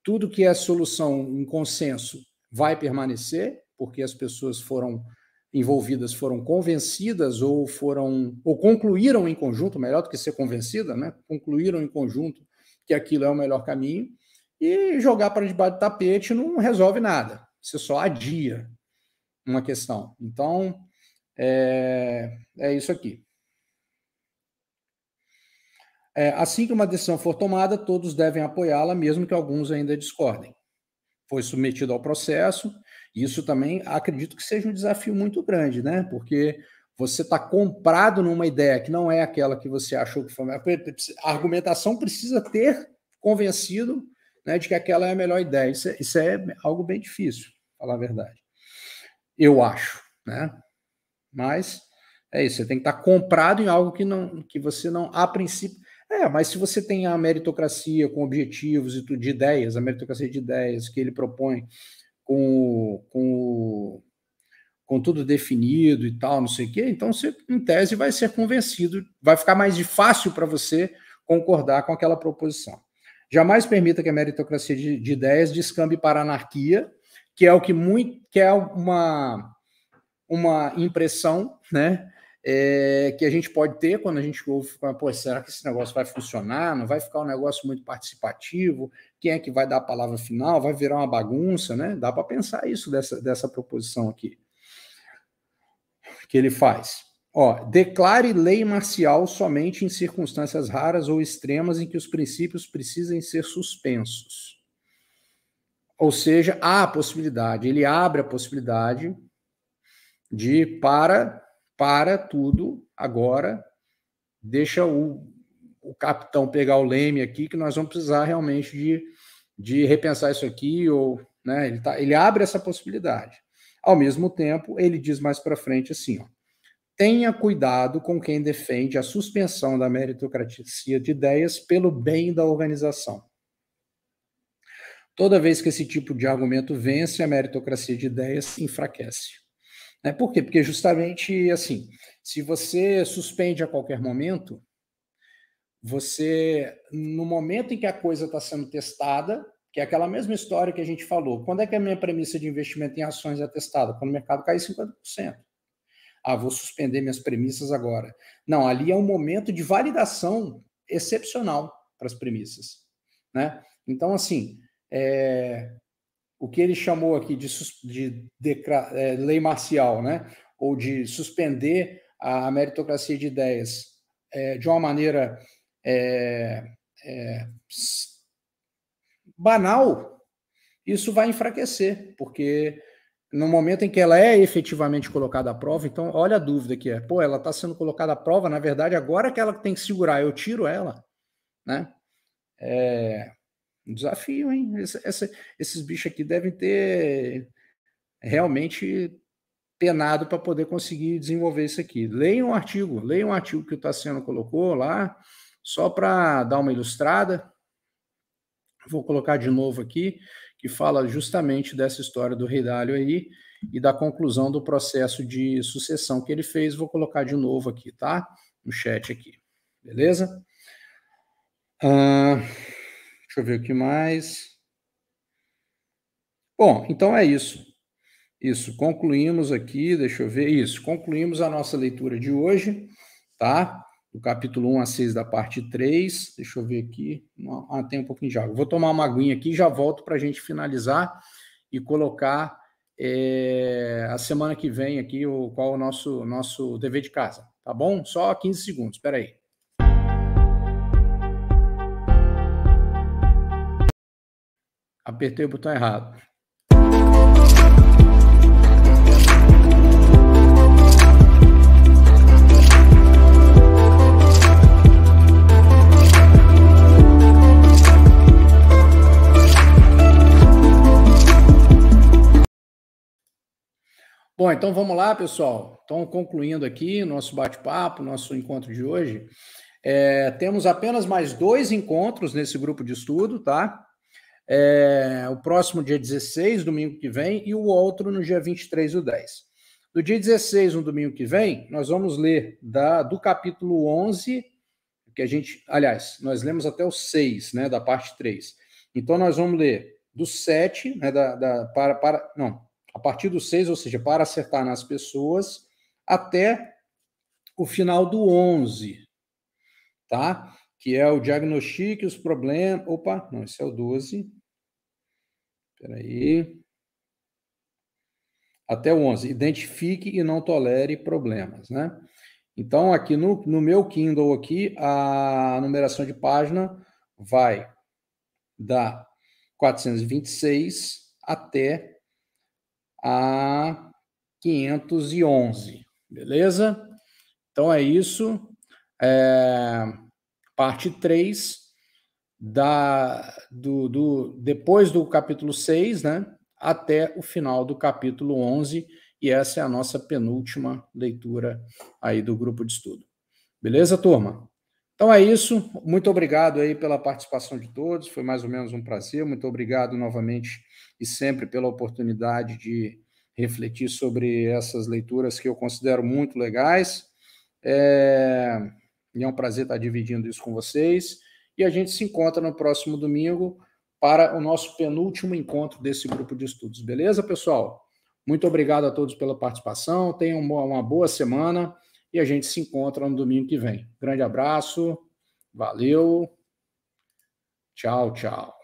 Tudo que é solução em consenso vai permanecer, porque as pessoas foram envolvidas foram convencidas ou foram ou concluíram em conjunto, melhor do que ser convencida, né? Concluíram em conjunto que aquilo é o melhor caminho e jogar para debaixo do tapete não resolve nada. Você é só adia uma questão. Então é, é isso aqui. É, assim que uma decisão for tomada, todos devem apoiá-la, mesmo que alguns ainda discordem. Foi submetido ao processo, isso também acredito que seja um desafio muito grande, né? Porque você está comprado numa ideia que não é aquela que você achou que foi. A argumentação precisa ter convencido né, de que aquela é a melhor ideia. Isso é, isso é algo bem difícil, falar a verdade. Eu acho, né? Mas é isso, você tem que estar tá comprado em algo que não que você não a princípio. É, mas se você tem a meritocracia com objetivos e tudo de ideias, a meritocracia de ideias que ele propõe, com, com, com tudo definido e tal, não sei o quê, então você, em tese, vai ser convencido, vai ficar mais fácil para você concordar com aquela proposição. Jamais permita que a meritocracia de, de ideias descambe para a anarquia, que é o que muito, que é uma uma impressão, né, é, que a gente pode ter quando a gente ouve, pô, será que esse negócio vai funcionar? Não vai ficar um negócio muito participativo? Quem é que vai dar a palavra final? Vai virar uma bagunça, né? Dá para pensar isso dessa, dessa proposição aqui que ele faz. Ó, declare lei marcial somente em circunstâncias raras ou extremas em que os princípios precisem ser suspensos. Ou seja, há a possibilidade, ele abre a possibilidade de para para tudo agora, deixa o, o capitão pegar o leme aqui, que nós vamos precisar realmente de, de repensar isso aqui, ou né, ele, tá, ele abre essa possibilidade. Ao mesmo tempo, ele diz mais para frente assim, ó, tenha cuidado com quem defende a suspensão da meritocracia de ideias pelo bem da organização. Toda vez que esse tipo de argumento vence, a meritocracia de ideias enfraquece. Né? Por quê? Porque justamente assim, se você suspende a qualquer momento, você, no momento em que a coisa está sendo testada, que é aquela mesma história que a gente falou, quando é que a minha premissa de investimento em ações é testada? Quando o mercado cai 50%. Ah, vou suspender minhas premissas agora. Não, ali é um momento de validação excepcional para as premissas. Né? Então, assim, é, o que ele chamou aqui de, de, de é, lei marcial, né? ou de suspender a meritocracia de ideias é, de uma maneira é, é banal, isso vai enfraquecer, porque no momento em que ela é efetivamente colocada à prova, então olha a dúvida que é, pô, ela está sendo colocada à prova, na verdade, agora que ela tem que segurar, eu tiro ela, né? É, um desafio, hein? Esse, esses bichos aqui devem ter realmente penado para poder conseguir desenvolver isso aqui. Leiam um artigo, leiam um artigo que o Tassiano colocou lá, só para dar uma ilustrada. Vou colocar de novo aqui, que fala justamente dessa história do Redalho aí e da conclusão do processo de sucessão que ele fez. Vou colocar de novo aqui, tá? No chat aqui, beleza? Ah. Uh... Deixa eu ver o que mais. Bom, então é isso. Isso, concluímos aqui, deixa eu ver, isso, concluímos a nossa leitura de hoje, tá? Do capítulo 1 a 6 da parte 3, deixa eu ver aqui, ah, tem um pouquinho de água. Vou tomar uma aguinha aqui e já volto para a gente finalizar e colocar é, a semana que vem aqui o, qual o nosso, nosso dever de casa, tá bom? Só 15 segundos, espera aí. Apertei o botão errado. Bom, então vamos lá, pessoal. Então, concluindo aqui nosso bate-papo, nosso encontro de hoje. É, temos apenas mais dois encontros nesse grupo de estudo, tá? é, o próximo dia 16, domingo que vem, e o outro no dia 23 o 10. Do dia 16, no domingo que vem, nós vamos ler da, do capítulo 11, que a gente, aliás, nós lemos até o 6, né, da parte 3. Então, nós vamos ler do 7, né, da, da, para, para, não, a partir do 6, ou seja, para acertar nas pessoas, até o final do 11, tá? que é o diagnostique os problemas. Opa, não, esse é o 12. Espera aí. Até o 11. Identifique e não tolere problemas, né? Então, aqui no, no meu Kindle, aqui, a numeração de página vai da 426 até a 511, beleza? Então é isso. É parte 3, da, do, do, depois do capítulo 6, né, até o final do capítulo 11, e essa é a nossa penúltima leitura aí do grupo de estudo. Beleza, turma? Então é isso. Muito obrigado aí pela participação de todos. Foi mais ou menos um prazer. Muito obrigado novamente e sempre pela oportunidade de refletir sobre essas leituras que eu considero muito legais. É... E é um prazer estar dividindo isso com vocês. E a gente se encontra no próximo domingo para o nosso penúltimo encontro desse grupo de estudos. Beleza, pessoal? Muito obrigado a todos pela participação. Tenham uma boa semana e a gente se encontra no domingo que vem. Grande abraço, valeu, tchau, tchau.